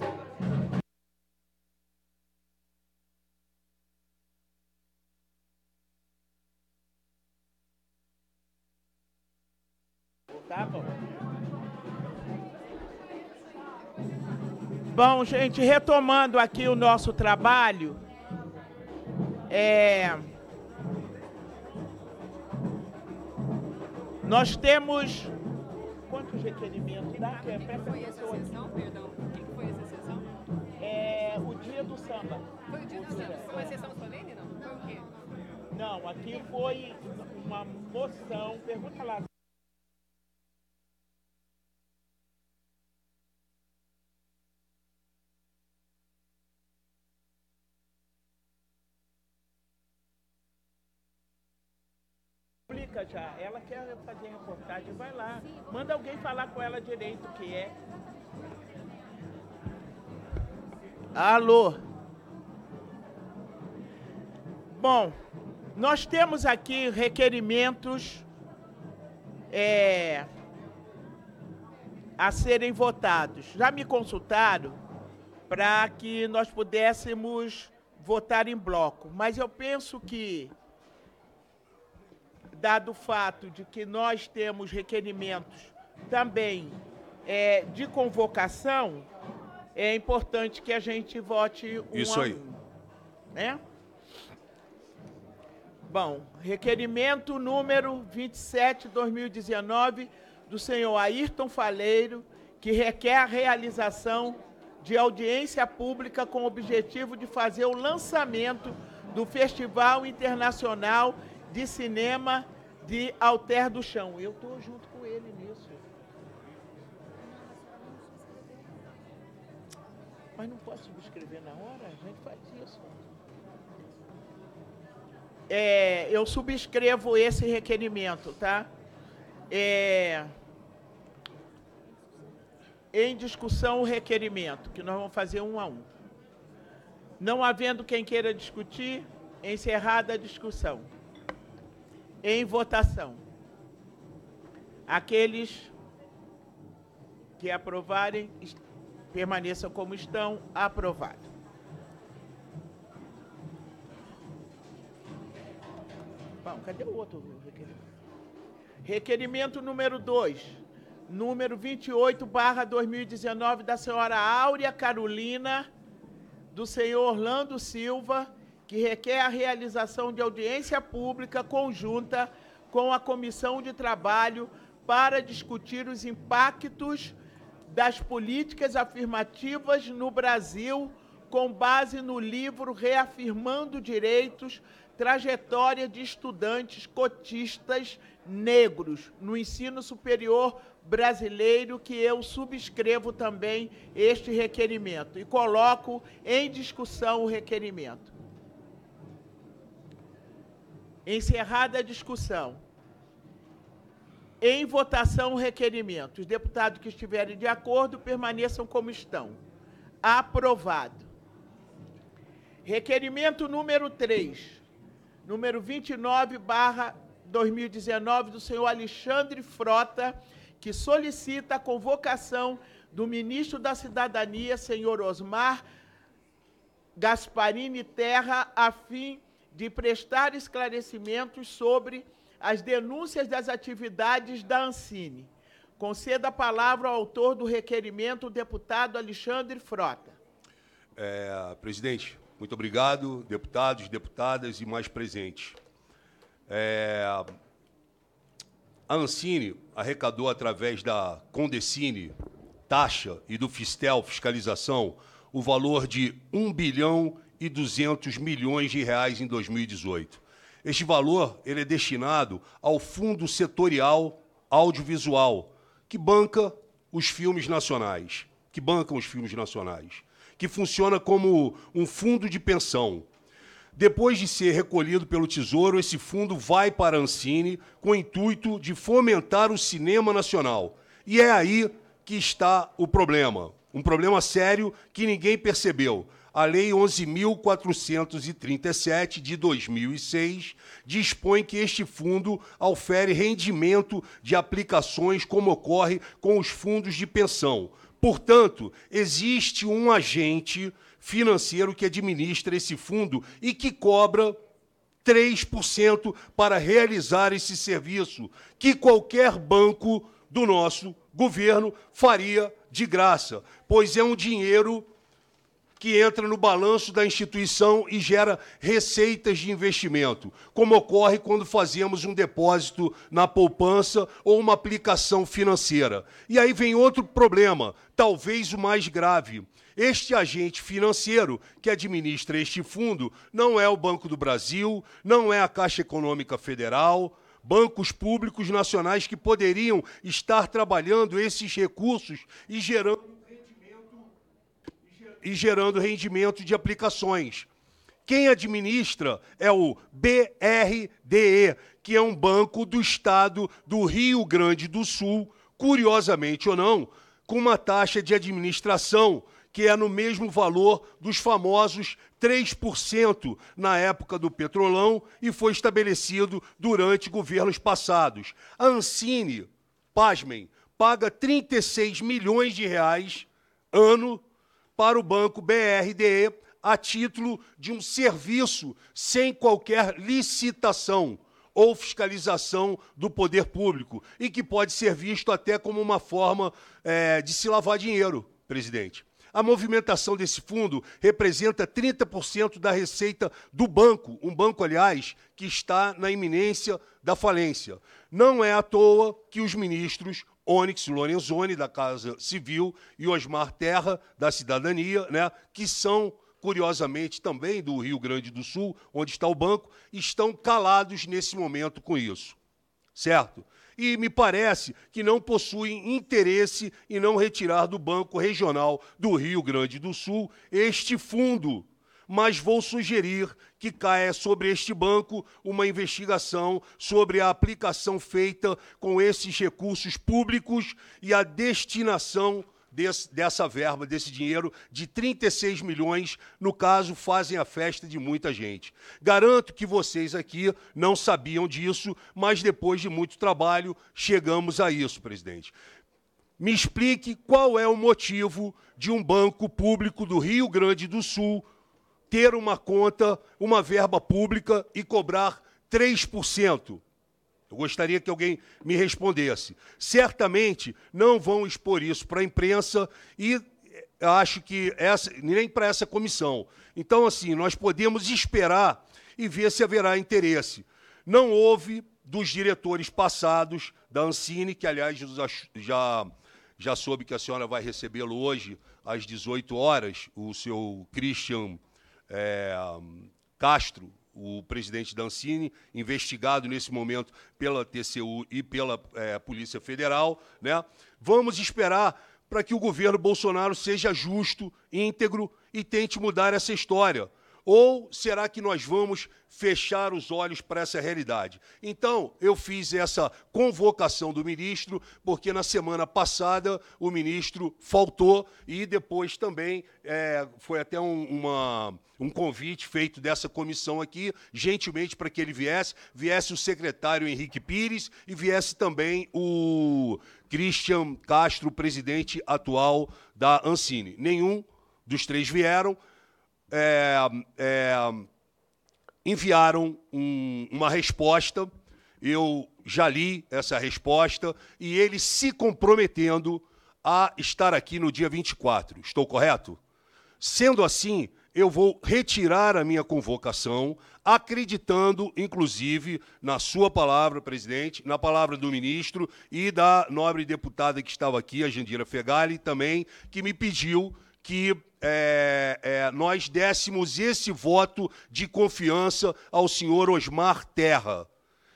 Tá bom. Bom, gente, retomando aqui o nosso trabalho, é... nós temos requerimento da que peça foi essa sessão, aqui. perdão? O que, que foi essa sessão? É o dia do samba. Foi o dia do samba? Foi uma sessão solene, não? Foi o quê? Não, aqui foi uma moção, pergunta lá. explica já. Ela quer fazer reportagem, vai lá. Manda alguém falar com ela direito o que é. Alô. Bom, nós temos aqui requerimentos é, a serem votados. Já me consultaram para que nós pudéssemos votar em bloco, mas eu penso que dado o fato de que nós temos requerimentos também é, de convocação, é importante que a gente vote um Isso aí. Um, né? Bom, requerimento número 27, 2019, do senhor Ayrton Faleiro, que requer a realização de audiência pública com o objetivo de fazer o lançamento do Festival Internacional de Cinema de Alter do Chão. Eu estou junto com ele nisso. Mas não posso subscrever na hora? A gente faz isso. É, eu subscrevo esse requerimento, tá? É, em discussão o requerimento, que nós vamos fazer um a um. Não havendo quem queira discutir, encerrada a discussão em votação. Aqueles que aprovarem, permaneçam como estão. Aprovado. Bom, cadê o outro requerimento? Requerimento número 2, número 28, barra 2019, da senhora Áurea Carolina, do senhor Orlando Silva que requer a realização de audiência pública conjunta com a Comissão de Trabalho para discutir os impactos das políticas afirmativas no Brasil, com base no livro Reafirmando Direitos, Trajetória de Estudantes Cotistas Negros no Ensino Superior Brasileiro, que eu subscrevo também este requerimento e coloco em discussão o requerimento. Encerrada a discussão. Em votação o requerimento. Os deputados que estiverem de acordo permaneçam como estão. Aprovado. Requerimento número 3, número 29, barra 2019, do senhor Alexandre Frota, que solicita a convocação do ministro da Cidadania, senhor Osmar Gasparini Terra, a fim de prestar esclarecimentos sobre as denúncias das atividades da Ancine. Conceda a palavra ao autor do requerimento, o deputado Alexandre Frota. É, presidente, muito obrigado, deputados, deputadas e mais presentes. É, a Ancine arrecadou, através da Condecine, taxa e do Fistel, fiscalização, o valor de 1 bilhão e 200 milhões de reais em 2018. Este valor ele é destinado ao Fundo Setorial Audiovisual, que banca os filmes nacionais, que bancam os filmes nacionais, que funciona como um fundo de pensão. Depois de ser recolhido pelo Tesouro, esse fundo vai para a Ancine com o intuito de fomentar o cinema nacional. E é aí que está o problema. Um problema sério que ninguém percebeu. A Lei 11.437, de 2006, dispõe que este fundo ofere rendimento de aplicações, como ocorre com os fundos de pensão. Portanto, existe um agente financeiro que administra esse fundo e que cobra 3% para realizar esse serviço, que qualquer banco do nosso governo faria de graça, pois é um dinheiro que entra no balanço da instituição e gera receitas de investimento, como ocorre quando fazemos um depósito na poupança ou uma aplicação financeira. E aí vem outro problema, talvez o mais grave. Este agente financeiro que administra este fundo não é o Banco do Brasil, não é a Caixa Econômica Federal, bancos públicos nacionais que poderiam estar trabalhando esses recursos e gerando e gerando rendimento de aplicações. Quem administra é o BRDE, que é um banco do estado do Rio Grande do Sul, curiosamente ou não, com uma taxa de administração que é no mesmo valor dos famosos 3% na época do Petrolão e foi estabelecido durante governos passados. A Ancine, pasmem, paga 36 milhões de reais ano para o banco BRDE a título de um serviço sem qualquer licitação ou fiscalização do poder público e que pode ser visto até como uma forma é, de se lavar dinheiro, presidente. A movimentação desse fundo representa 30% da receita do banco, um banco, aliás, que está na iminência da falência. Não é à toa que os ministros Onyx Lorenzoni, da Casa Civil, e Osmar Terra, da Cidadania, né, que são, curiosamente, também do Rio Grande do Sul, onde está o banco, estão calados nesse momento com isso. Certo? E me parece que não possuem interesse em não retirar do Banco Regional do Rio Grande do Sul este fundo mas vou sugerir que caia sobre este banco uma investigação sobre a aplicação feita com esses recursos públicos e a destinação Desse, dessa verba, desse dinheiro de 36 milhões, no caso, fazem a festa de muita gente. Garanto que vocês aqui não sabiam disso, mas depois de muito trabalho chegamos a isso, presidente. Me explique qual é o motivo de um banco público do Rio Grande do Sul ter uma conta, uma verba pública e cobrar 3%? Eu gostaria que alguém me respondesse. Certamente não vão expor isso para a imprensa e eh, acho que essa, nem para essa comissão. Então, assim, nós podemos esperar e ver se haverá interesse. Não houve dos diretores passados da Ancine, que aliás já, já soube que a senhora vai recebê-lo hoje às 18 horas, o seu Christian é, Castro, o presidente Dancini, investigado nesse momento pela TCU e pela é, Polícia Federal. Né? Vamos esperar para que o governo Bolsonaro seja justo, íntegro e tente mudar essa história. Ou será que nós vamos fechar os olhos para essa realidade? Então, eu fiz essa convocação do ministro, porque na semana passada o ministro faltou e depois também é, foi até um, uma, um convite feito dessa comissão aqui, gentilmente para que ele viesse, viesse o secretário Henrique Pires e viesse também o Christian Castro, presidente atual da Ancine. Nenhum dos três vieram é, é, enviaram um, uma resposta. Eu já li essa resposta e ele se comprometendo a estar aqui no dia 24. Estou correto? Sendo assim, eu vou retirar a minha convocação, acreditando, inclusive, na sua palavra, presidente, na palavra do ministro e da nobre deputada que estava aqui, a Jandira Fegali, também, que me pediu que é, é, nós dessemos esse voto de confiança ao senhor Osmar Terra.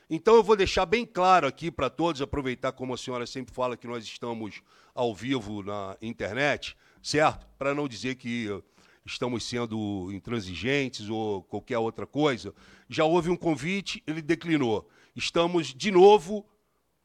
Então eu vou deixar bem claro aqui para todos, aproveitar como a senhora sempre fala que nós estamos ao vivo na internet, certo? Para não dizer que estamos sendo intransigentes ou qualquer outra coisa, já houve um convite, ele declinou. Estamos de novo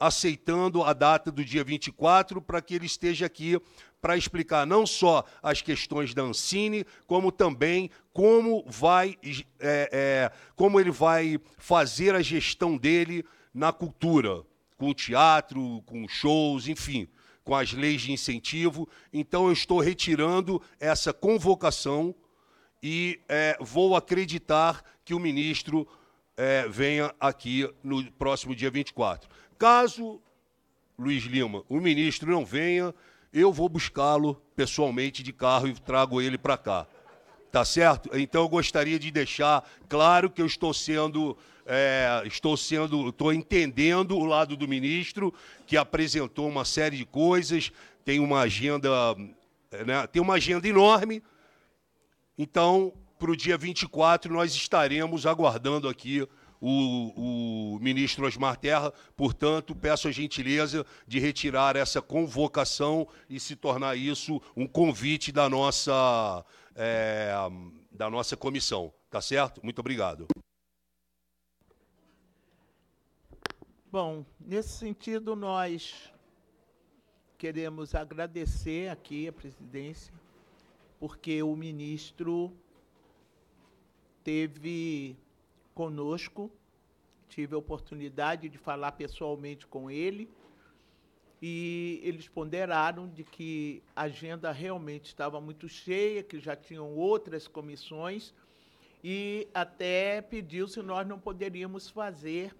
aceitando a data do dia 24 para que ele esteja aqui para explicar não só as questões da Ancine, como também como vai, é, é, como ele vai fazer a gestão dele na cultura, com o teatro, com shows, enfim, com as leis de incentivo. Então eu estou retirando essa convocação e é, vou acreditar que o ministro é, venha aqui no próximo dia 24. Caso Luiz Lima, o ministro, não venha, eu vou buscá-lo pessoalmente de carro e trago ele para cá. Tá certo? Então eu gostaria de deixar claro que eu estou sendo. É, estou sendo. estou entendendo o lado do ministro, que apresentou uma série de coisas, tem uma agenda. Né, tem uma agenda enorme. Então, para o dia 24, nós estaremos aguardando aqui o, o ministro Osmar Terra. Portanto, peço a gentileza de retirar essa convocação e se tornar isso um convite da nossa, é, da nossa comissão. Tá certo? Muito obrigado. Bom, nesse sentido, nós queremos agradecer aqui a presidência, porque o ministro teve conosco. Tive a oportunidade de falar pessoalmente com ele e eles ponderaram de que a agenda realmente estava muito cheia, que já tinham outras comissões e até pediu se nós não poderíamos fazer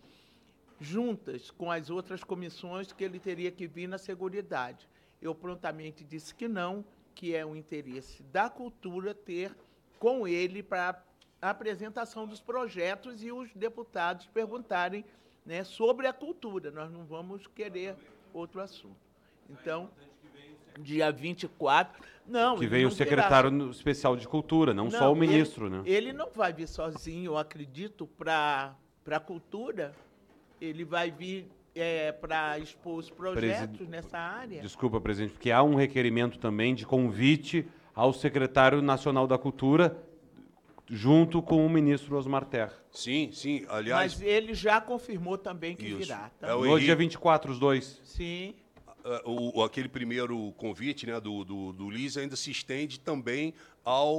juntas com as outras comissões que ele teria que vir na Seguridade. Eu prontamente disse que não, que é o interesse da cultura ter com ele para a apresentação dos projetos e os deputados perguntarem né, sobre a cultura. Nós não vamos querer outro é assunto. Então, dia 24. Não, que veio não o secretário especial de cultura, não, não só o ministro, ele, né? Ele não vai vir sozinho, eu acredito, para a cultura. Ele vai vir é, para expor os projetos nessa área. Desculpa, presidente, porque há um requerimento também de convite ao secretário nacional da cultura junto com o ministro Osmar Terra. Sim, sim, aliás... Mas ele já confirmou também que isso. virá. Tá? É o Henrique... dia 24, os dois. Sim. É, o, aquele primeiro convite né, do, do, do Liz ainda se estende também ao,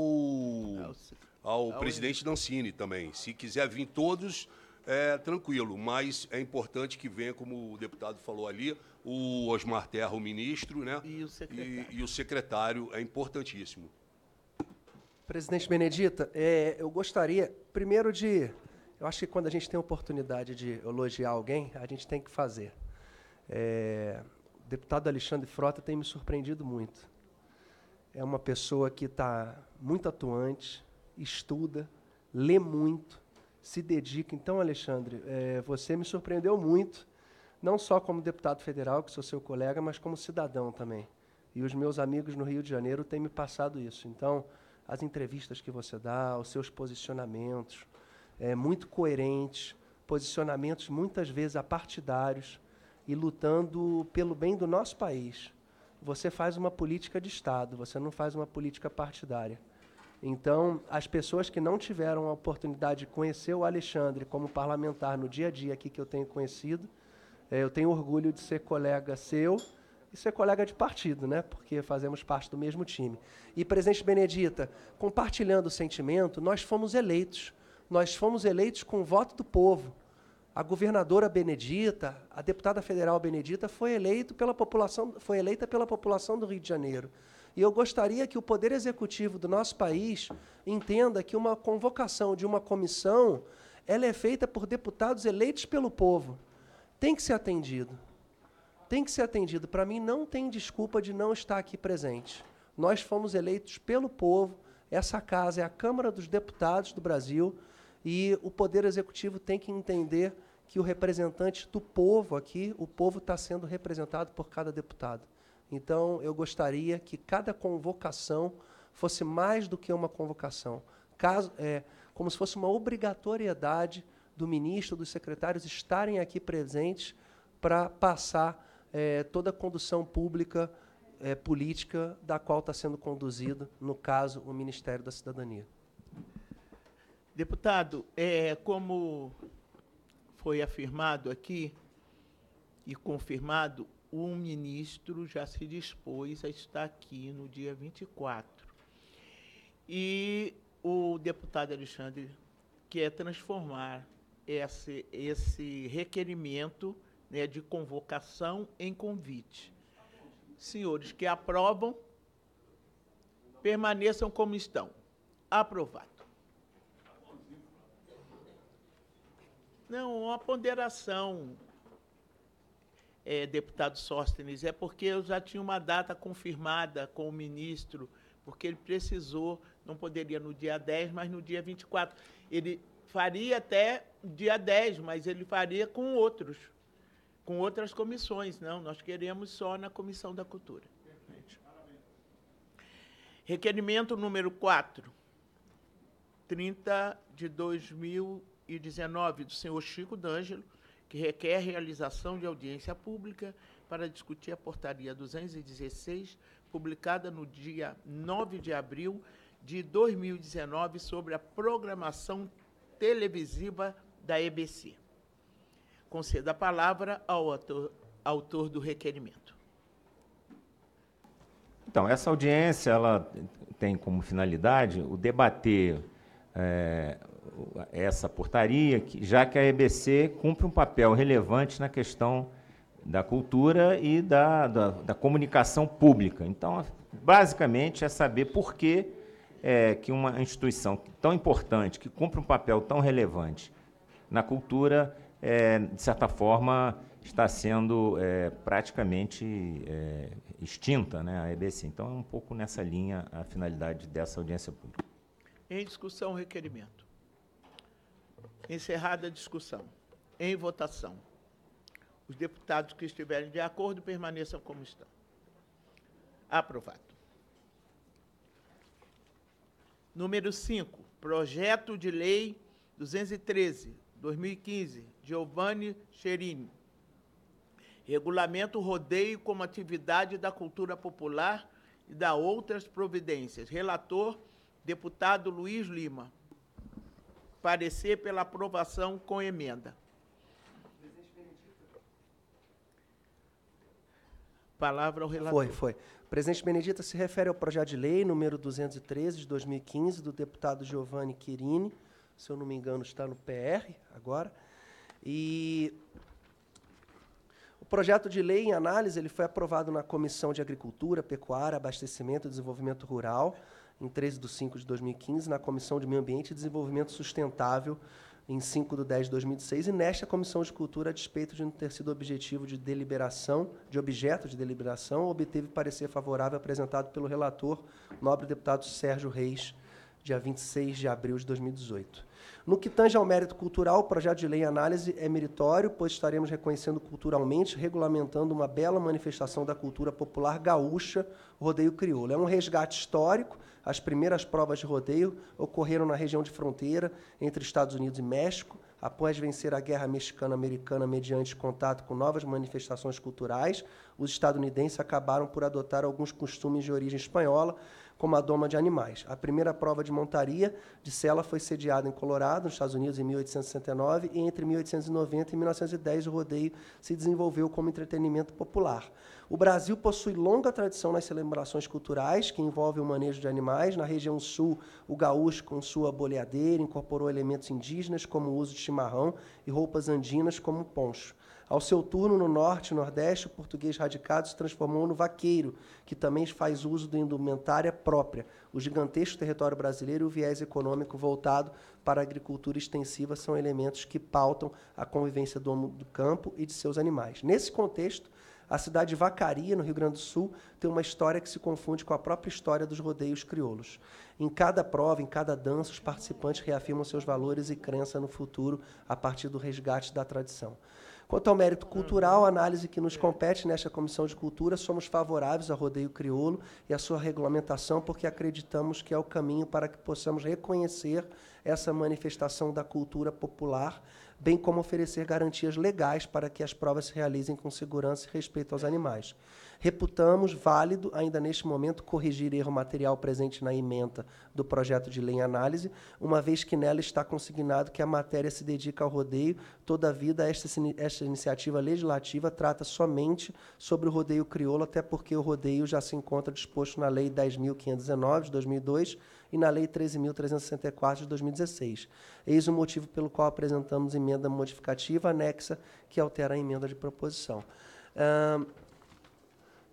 ao, presidente Dancini também. Se quiser vir todos, é tranquilo, mas é importante que venha, como o deputado falou ali, o Osmar Terra, o ministro, né? E o secretário. e, e o secretário é importantíssimo. Presidente Benedita, é, eu gostaria, primeiro, de. Eu acho que quando a gente tem a oportunidade de elogiar alguém, a gente tem que fazer. É, o deputado Alexandre Frota tem me surpreendido muito. É uma pessoa que está muito atuante, estuda, lê muito, se dedica. Então, Alexandre, é, você me surpreendeu muito, não só como deputado federal, que sou seu colega, mas como cidadão também. E os meus amigos no Rio de Janeiro têm me passado isso. Então as entrevistas que você dá, os seus posicionamentos, é, muito coerentes, posicionamentos muitas vezes apartidários e lutando pelo bem do nosso país. Você faz uma política de Estado, você não faz uma política partidária. Então, as pessoas que não tiveram a oportunidade de conhecer o Alexandre como parlamentar no dia a dia aqui que eu tenho conhecido, é, eu tenho orgulho de ser colega seu isso é colega de partido, né? Porque fazemos parte do mesmo time. E presidente Benedita, compartilhando o sentimento, nós fomos eleitos. Nós fomos eleitos com o voto do povo. A governadora Benedita, a deputada federal Benedita foi eleito pela população, foi eleita pela população do Rio de Janeiro. E eu gostaria que o poder executivo do nosso país entenda que uma convocação de uma comissão, ela é feita por deputados eleitos pelo povo. Tem que ser atendido tem que ser atendido. Para mim, não tem desculpa de não estar aqui presente. Nós fomos eleitos pelo povo, essa casa é a Câmara dos Deputados do Brasil e o Poder Executivo tem que entender que o representante do povo aqui, o povo está sendo representado por cada deputado. Então, eu gostaria que cada convocação fosse mais do que uma convocação, caso, é, como se fosse uma obrigatoriedade do ministro, dos secretários estarem aqui presentes para passar é, toda a condução pública é, política da qual está sendo conduzido, no caso, o Ministério da Cidadania. Deputado, é, como foi afirmado aqui e confirmado, o ministro já se dispôs a estar aqui no dia 24. E o deputado Alexandre quer transformar esse, esse requerimento né, de convocação em convite. Senhores que aprovam, permaneçam como estão. Aprovado. Não, uma ponderação, é, deputado Sóstenes, é porque eu já tinha uma data confirmada com o ministro, porque ele precisou, não poderia no dia 10, mas no dia 24. Ele faria até dia 10, mas ele faria com outros com outras comissões, não. Nós queremos só na Comissão da Cultura. Requerimento número 4, 30 de 2019, do senhor Chico D'Angelo, que requer realização de audiência pública para discutir a portaria 216, publicada no dia 9 de abril de 2019, sobre a programação televisiva da EBC conceda a palavra ao autor, autor do requerimento. Então, essa audiência ela tem como finalidade o debater é, essa portaria, já que a EBC cumpre um papel relevante na questão da cultura e da, da, da comunicação pública. Então, basicamente, é saber por que, é, que uma instituição tão importante, que cumpre um papel tão relevante na cultura, é, de certa forma, está sendo é, praticamente é, extinta né, a EBC. Então, é um pouco nessa linha a finalidade dessa audiência pública. Em discussão, requerimento. Encerrada a discussão. Em votação. Os deputados que estiverem de acordo permaneçam como estão. Aprovado. Número 5. Projeto de Lei 213, 2015, Giovanni Cherini. Regulamento rodeio como atividade da cultura popular e da outras providências. Relator, deputado Luiz Lima. Parecer pela aprovação com emenda. Palavra ao relator. Foi, foi. Presidente Benedita se refere ao projeto de lei número 213 de 2015 do deputado Giovanni Quirini, se eu não me engano, está no PR agora. E o projeto de lei em análise ele foi aprovado na Comissão de Agricultura, Pecuária, Abastecimento e Desenvolvimento Rural, em 13 de 5 de 2015, na Comissão de Meio Ambiente e Desenvolvimento Sustentável, em 5 de 10 de 2006, e nesta Comissão de Cultura, a despeito de não ter sido objetivo de deliberação, de objeto de deliberação, obteve parecer favorável apresentado pelo relator, nobre deputado Sérgio Reis, dia 26 de abril de 2018. No que tange ao mérito cultural, o projeto de lei em análise é meritório, pois estaremos reconhecendo culturalmente, regulamentando uma bela manifestação da cultura popular gaúcha, rodeio crioulo. É um resgate histórico. As primeiras provas de rodeio ocorreram na região de fronteira entre Estados Unidos e México, após vencer a Guerra Mexicana-Americana mediante contato com novas manifestações culturais, os estadunidenses acabaram por adotar alguns costumes de origem espanhola, como a doma de animais. A primeira prova de montaria de sela foi sediada em Colorado, nos Estados Unidos, em 1869, e entre 1890 e 1910 o rodeio se desenvolveu como entretenimento popular. O Brasil possui longa tradição nas celebrações culturais, que envolvem o manejo de animais. Na região sul, o gaúcho, com sua boleadeira, incorporou elementos indígenas, como o uso de chimarrão, e roupas andinas, como o poncho. Ao seu turno no norte e nordeste, o português radicado se transformou no vaqueiro, que também faz uso da indumentária própria. O gigantesco território brasileiro e o viés econômico voltado para a agricultura extensiva são elementos que pautam a convivência do homem do campo e de seus animais. Nesse contexto, a cidade de Vacaria, no Rio Grande do Sul, tem uma história que se confunde com a própria história dos rodeios crioulos. Em cada prova, em cada dança, os participantes reafirmam seus valores e crença no futuro a partir do resgate da tradição. Quanto ao mérito cultural, uhum. a análise que nos é. compete nesta Comissão de Cultura, somos favoráveis ao rodeio crioulo e à sua regulamentação, porque acreditamos que é o caminho para que possamos reconhecer essa manifestação da cultura popular, bem como oferecer garantias legais para que as provas se realizem com segurança e respeito aos é. animais reputamos válido, ainda neste momento, corrigir erro material presente na ementa do projeto de lei em análise, uma vez que nela está consignado que a matéria se dedica ao rodeio, vida esta, esta iniciativa legislativa trata somente sobre o rodeio crioulo, até porque o rodeio já se encontra disposto na Lei 10.519 de 2002 e na Lei 13.364 de 2016. Eis o motivo pelo qual apresentamos emenda modificativa anexa que altera a emenda de proposição. Uh,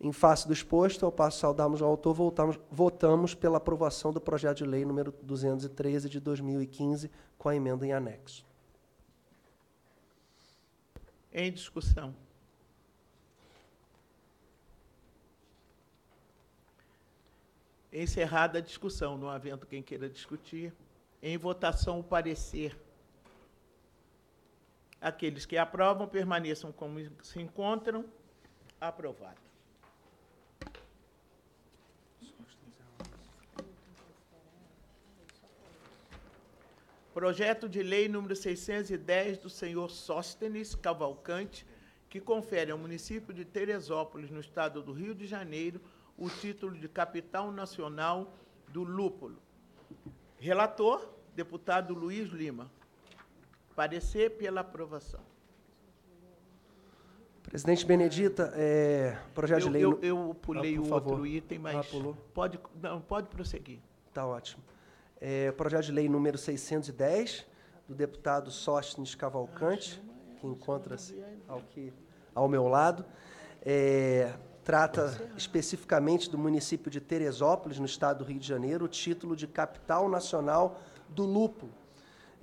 em face do exposto, ao passo saudarmos ao autor, voltamos, votamos pela aprovação do projeto de lei número 213 de 2015, com a emenda em anexo. Em discussão. Encerrada a discussão, não havendo quem queira discutir. Em votação, o parecer. Aqueles que aprovam permaneçam como se encontram. Aprovado. Projeto de Lei número 610 do senhor Sóstenes Cavalcante, que confere ao município de Teresópolis, no estado do Rio de Janeiro, o título de capital nacional do lúpulo. Relator, deputado Luiz Lima. Parecer pela aprovação. Presidente Benedita, é, projeto eu, de lei... Eu, eu pulei ah, o outro item, ah, mas ah, pode, não, pode prosseguir. Está ótimo é, projeto de lei número 610, do deputado Sóstenes Cavalcante, que encontra-se ao, ao, meu lado. É, trata especificamente do município de Teresópolis, no estado do Rio de Janeiro, o título de Capital Nacional do lupo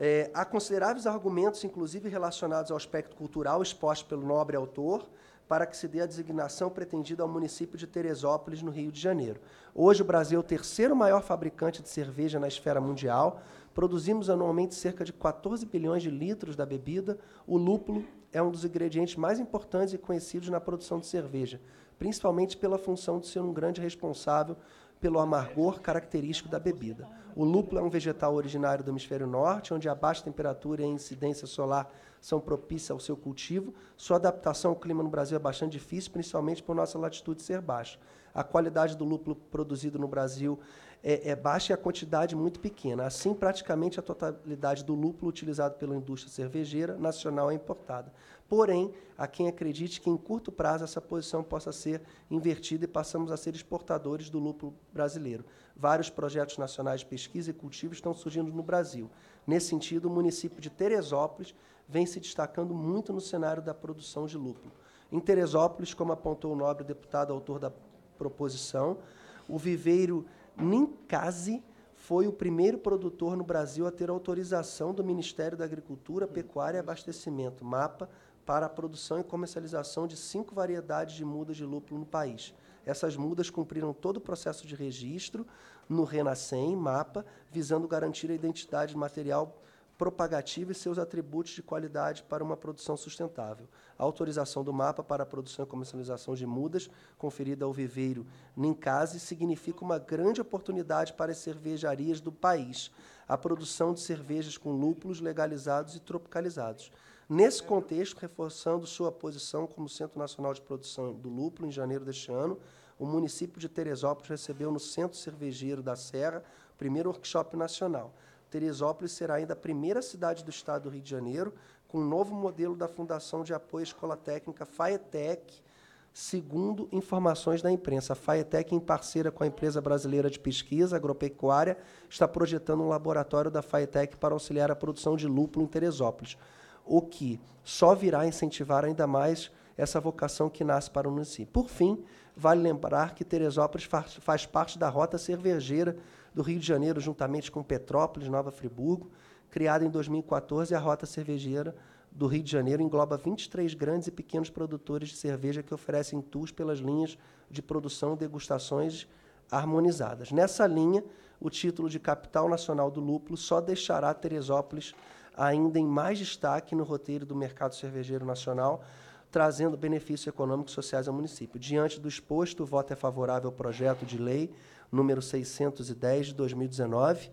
É, há consideráveis argumentos, inclusive relacionados ao aspecto cultural exposto pelo nobre autor, para que se dê a designação pretendida ao município de Teresópolis, no Rio de Janeiro. Hoje, o Brasil é o terceiro maior fabricante de cerveja na esfera mundial. Produzimos anualmente cerca de 14 bilhões de litros da bebida. O lúpulo é um dos ingredientes mais importantes e conhecidos na produção de cerveja, principalmente pela função de ser um grande responsável pelo amargor característico da bebida. O lúpulo é um vegetal originário do hemisfério norte, onde a baixa temperatura e a incidência solar são propícias ao seu cultivo. Sua adaptação ao clima no Brasil é bastante difícil, principalmente por nossa latitude ser baixa. A qualidade do lúpulo produzido no Brasil é, é baixa e a quantidade muito pequena. Assim, praticamente a totalidade do lúpulo utilizado pela indústria cervejeira nacional é importada. Porém, há quem acredite que em curto prazo essa posição possa ser invertida e passamos a ser exportadores do lúpulo brasileiro. Vários projetos nacionais de pesquisa e cultivo estão surgindo no Brasil. Nesse sentido, o município de Teresópolis vem se destacando muito no cenário da produção de lúpulo. Em Teresópolis, como apontou o nobre deputado autor da proposição, o viveiro Ninkasi foi o primeiro produtor no Brasil a ter autorização do Ministério da Agricultura, hum, Pecuária e Abastecimento, MAPA, para a produção e comercialização de cinco variedades de mudas de lúpulo no país. Essas mudas cumpriram todo o processo de registro no Renascem, MAPA, visando garantir a identidade material propagativa e seus atributos de qualidade para uma produção sustentável. A autorização do mapa para a produção e comercialização de mudas, conferida ao viveiro Ninkasi, significa uma grande oportunidade para as cervejarias do país, a produção de cervejas com lúpulos legalizados e tropicalizados. Nesse contexto, reforçando sua posição como Centro Nacional de Produção do Lúpulo em janeiro deste ano, o município de Teresópolis recebeu no Centro Cervejeiro da Serra o primeiro workshop nacional. Teresópolis será ainda a primeira cidade do estado do Rio de Janeiro com um novo modelo da Fundação de Apoio à Escola Técnica FAETEC, segundo informações da imprensa. A FAETEC, em parceira com a empresa brasileira de pesquisa agropecuária, está projetando um laboratório da FAETEC para auxiliar a produção de lúpulo em Teresópolis, o que só virá incentivar ainda mais essa vocação que nasce para o município. Por fim, vale lembrar que Teresópolis faz, faz parte da rota cervejeira do Rio de Janeiro, juntamente com Petrópolis, Nova Friburgo. Criada em 2014, a Rota Cervejeira do Rio de Janeiro engloba 23 grandes e pequenos produtores de cerveja que oferecem tours pelas linhas de produção e degustações harmonizadas. Nessa linha, o título de Capital Nacional do Lúpulo só deixará Teresópolis ainda em mais destaque no roteiro do mercado cervejeiro nacional, trazendo benefícios econômicos e sociais ao município. Diante do exposto, o voto é favorável ao projeto de lei número 610 de 2019.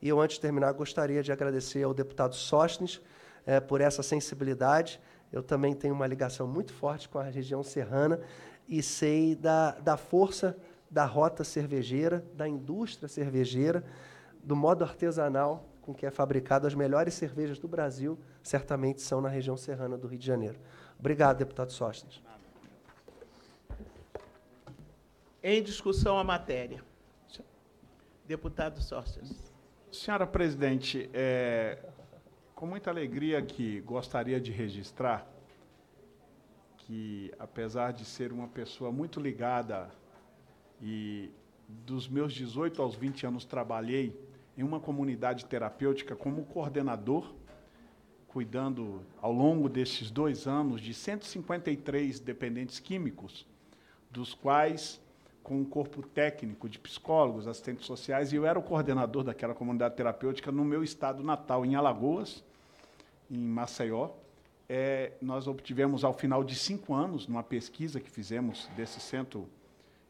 E eu, antes de terminar, gostaria de agradecer ao deputado Sostnes eh, por essa sensibilidade. Eu também tenho uma ligação muito forte com a região serrana e sei da, da força da rota cervejeira, da indústria cervejeira, do modo artesanal com que é fabricado as melhores cervejas do Brasil, certamente são na região serrana do Rio de Janeiro. Obrigado, deputado Sostens. Em discussão a matéria. Deputado Sostens. Senhora presidente, é, com muita alegria que gostaria de registrar que, apesar de ser uma pessoa muito ligada e dos meus 18 aos 20 anos trabalhei em uma comunidade terapêutica como coordenador cuidando ao longo desses dois anos de 153 dependentes químicos, dos quais com um corpo técnico de psicólogos, assistentes sociais, e eu era o coordenador daquela comunidade terapêutica no meu estado natal, em Alagoas, em Maceió. É, nós obtivemos, ao final de cinco anos, numa pesquisa que fizemos desses cento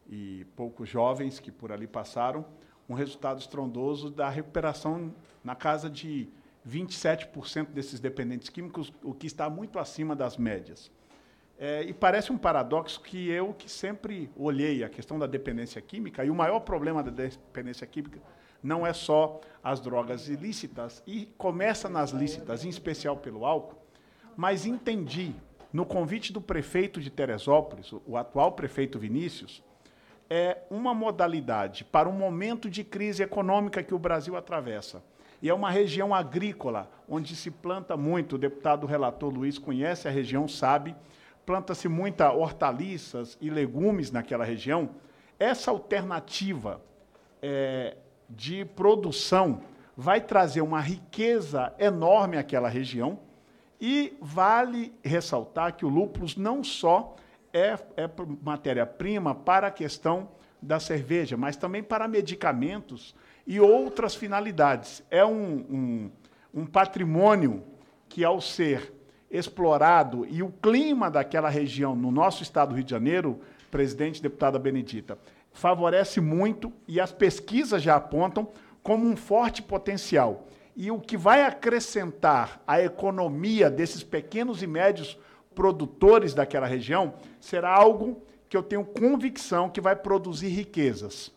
e poucos jovens que por ali passaram, um resultado estrondoso da recuperação na casa de 27% desses dependentes químicos, o que está muito acima das médias. É, e parece um paradoxo que eu que sempre olhei a questão da dependência química, e o maior problema da dependência química não é só as drogas ilícitas, e começa nas lícitas, em especial pelo álcool, mas entendi, no convite do prefeito de Teresópolis, o atual prefeito Vinícius, é uma modalidade para um momento de crise econômica que o Brasil atravessa e é uma região agrícola, onde se planta muito. O deputado relator Luiz conhece a região, sabe. Planta-se muita hortaliças e legumes naquela região. Essa alternativa é, de produção vai trazer uma riqueza enorme àquela região. E vale ressaltar que o lúpulo não só é, é matéria-prima para a questão da cerveja, mas também para medicamentos e outras finalidades. É um, um, um patrimônio que, ao ser explorado e o clima daquela região, no nosso estado do Rio de Janeiro, presidente, deputada Benedita, favorece muito e as pesquisas já apontam como um forte potencial. E o que vai acrescentar à economia desses pequenos e médios produtores daquela região será algo que eu tenho convicção que vai produzir riquezas.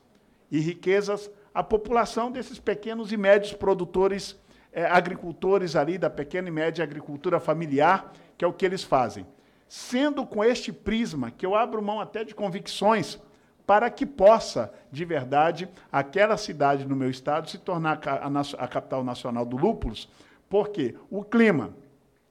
E riquezas a população desses pequenos e médios produtores, é, agricultores ali, da pequena e média agricultura familiar, que é o que eles fazem. Sendo com este prisma que eu abro mão até de convicções para que possa, de verdade, aquela cidade no meu estado se tornar a, a, a capital nacional do lúpulos, porque o clima,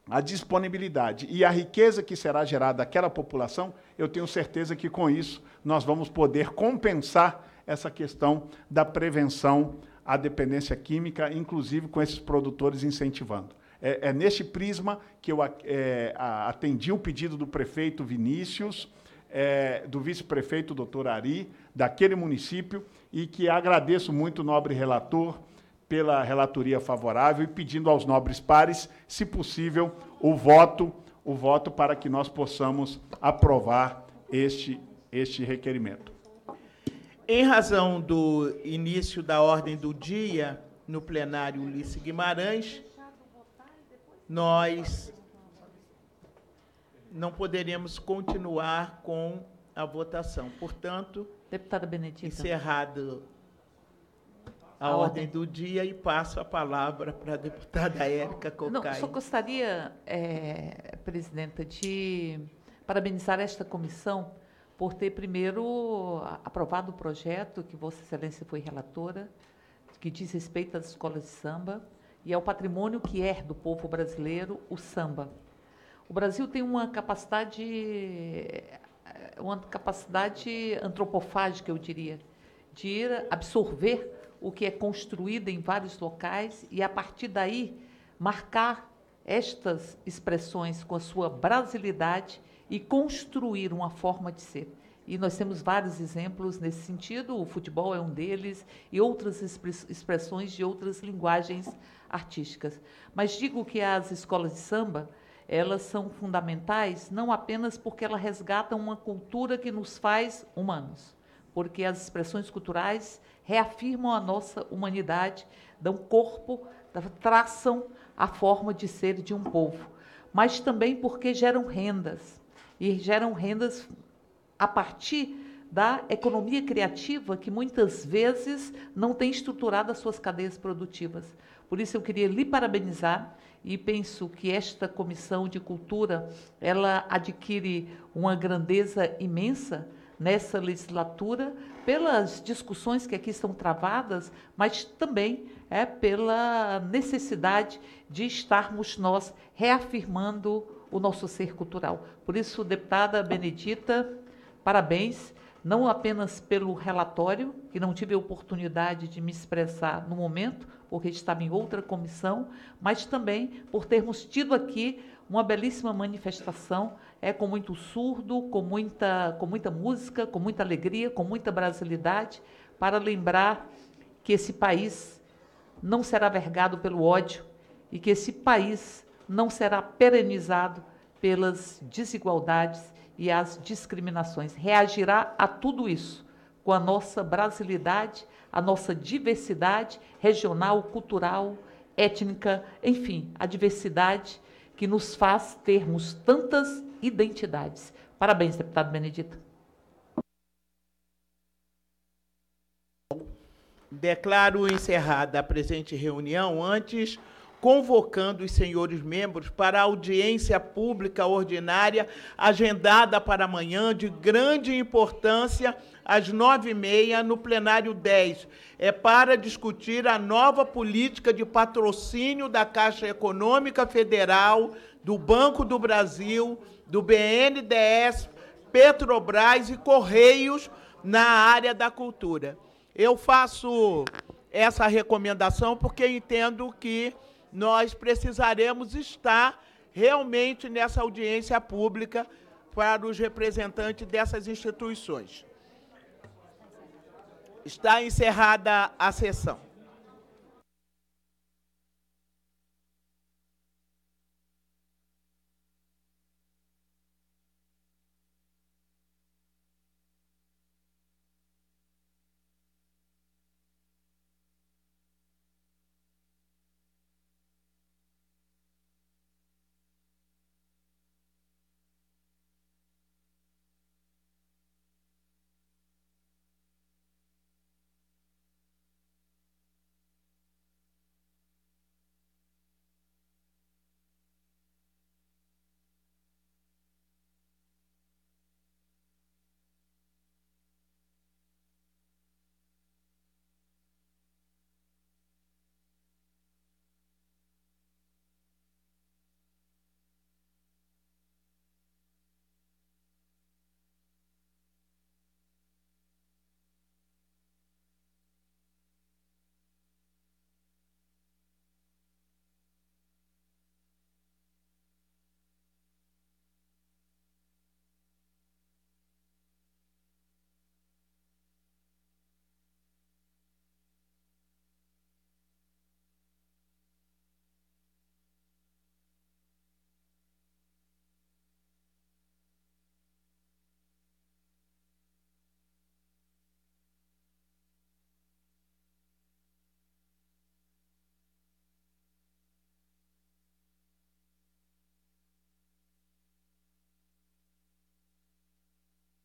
a disponibilidade e a riqueza que será gerada àquela população, eu tenho certeza que com isso nós vamos poder compensar essa questão da prevenção à dependência química, inclusive com esses produtores incentivando. É, é neste prisma que eu é, atendi o pedido do prefeito Vinícius, é, do vice-prefeito doutor Ari, daquele município, e que agradeço muito o nobre relator, pela relatoria favorável e pedindo aos nobres pares, se possível, o voto, o voto para que nós possamos aprovar este, este requerimento. Em razão do início da ordem do dia no plenário Ulisses Guimarães, nós não poderemos continuar com a votação. Portanto, deputada Benedita, encerrado a, ordem. ordem. do dia e passo a palavra para a deputada Érica Cocai. Não, só gostaria, é, presidenta, de parabenizar esta comissão por ter primeiro aprovado o projeto que Vossa Excelência foi relatora, que diz respeito às escolas de samba e ao patrimônio que é do povo brasileiro o samba. O Brasil tem uma capacidade, uma capacidade antropofágica, eu diria, de ir absorver o que é construído em vários locais e, a partir daí, marcar estas expressões com a sua brasilidade e construir uma forma de ser. E nós temos vários exemplos nesse sentido, o futebol é um deles, e outras expressões de outras linguagens artísticas. Mas digo que as escolas de samba, elas são fundamentais não apenas porque elas resgatam uma cultura que nos faz humanos, porque as expressões culturais reafirmam a nossa humanidade, dão corpo, traçam a forma de ser de um povo, mas também porque geram rendas e geram rendas a partir da economia criativa que muitas vezes não tem estruturado as suas cadeias produtivas. Por isso eu queria lhe parabenizar e penso que esta comissão de cultura ela adquire uma grandeza imensa nessa legislatura, pelas discussões que aqui estão travadas, mas também é pela necessidade de estarmos nós reafirmando o nosso ser cultural. Por isso, deputada Benedita, parabéns, não apenas pelo relatório, que não tive a oportunidade de me expressar no momento, porque estava em outra comissão, mas também por termos tido aqui uma belíssima manifestação é com muito surdo, com muita, com muita música, com muita alegria, com muita brasilidade, para lembrar que esse país não será vergado pelo ódio e que esse país não será perenizado pelas desigualdades e as discriminações. Reagirá a tudo isso com a nossa brasilidade, a nossa diversidade regional, cultural, étnica, enfim, a diversidade que nos faz termos tantas identidades. Parabéns, deputado Benedito. Declaro encerrada a presente reunião antes convocando os senhores membros para a audiência pública ordinária agendada para amanhã de grande importância às nove e meia no plenário 10. É para discutir a nova política de patrocínio da Caixa Econômica Federal, do Banco do Brasil do BNDES, Petrobras e Correios na área da cultura. Eu faço essa recomendação porque entendo que nós precisaremos estar realmente nessa audiência pública para os representantes dessas instituições. Está encerrada a sessão.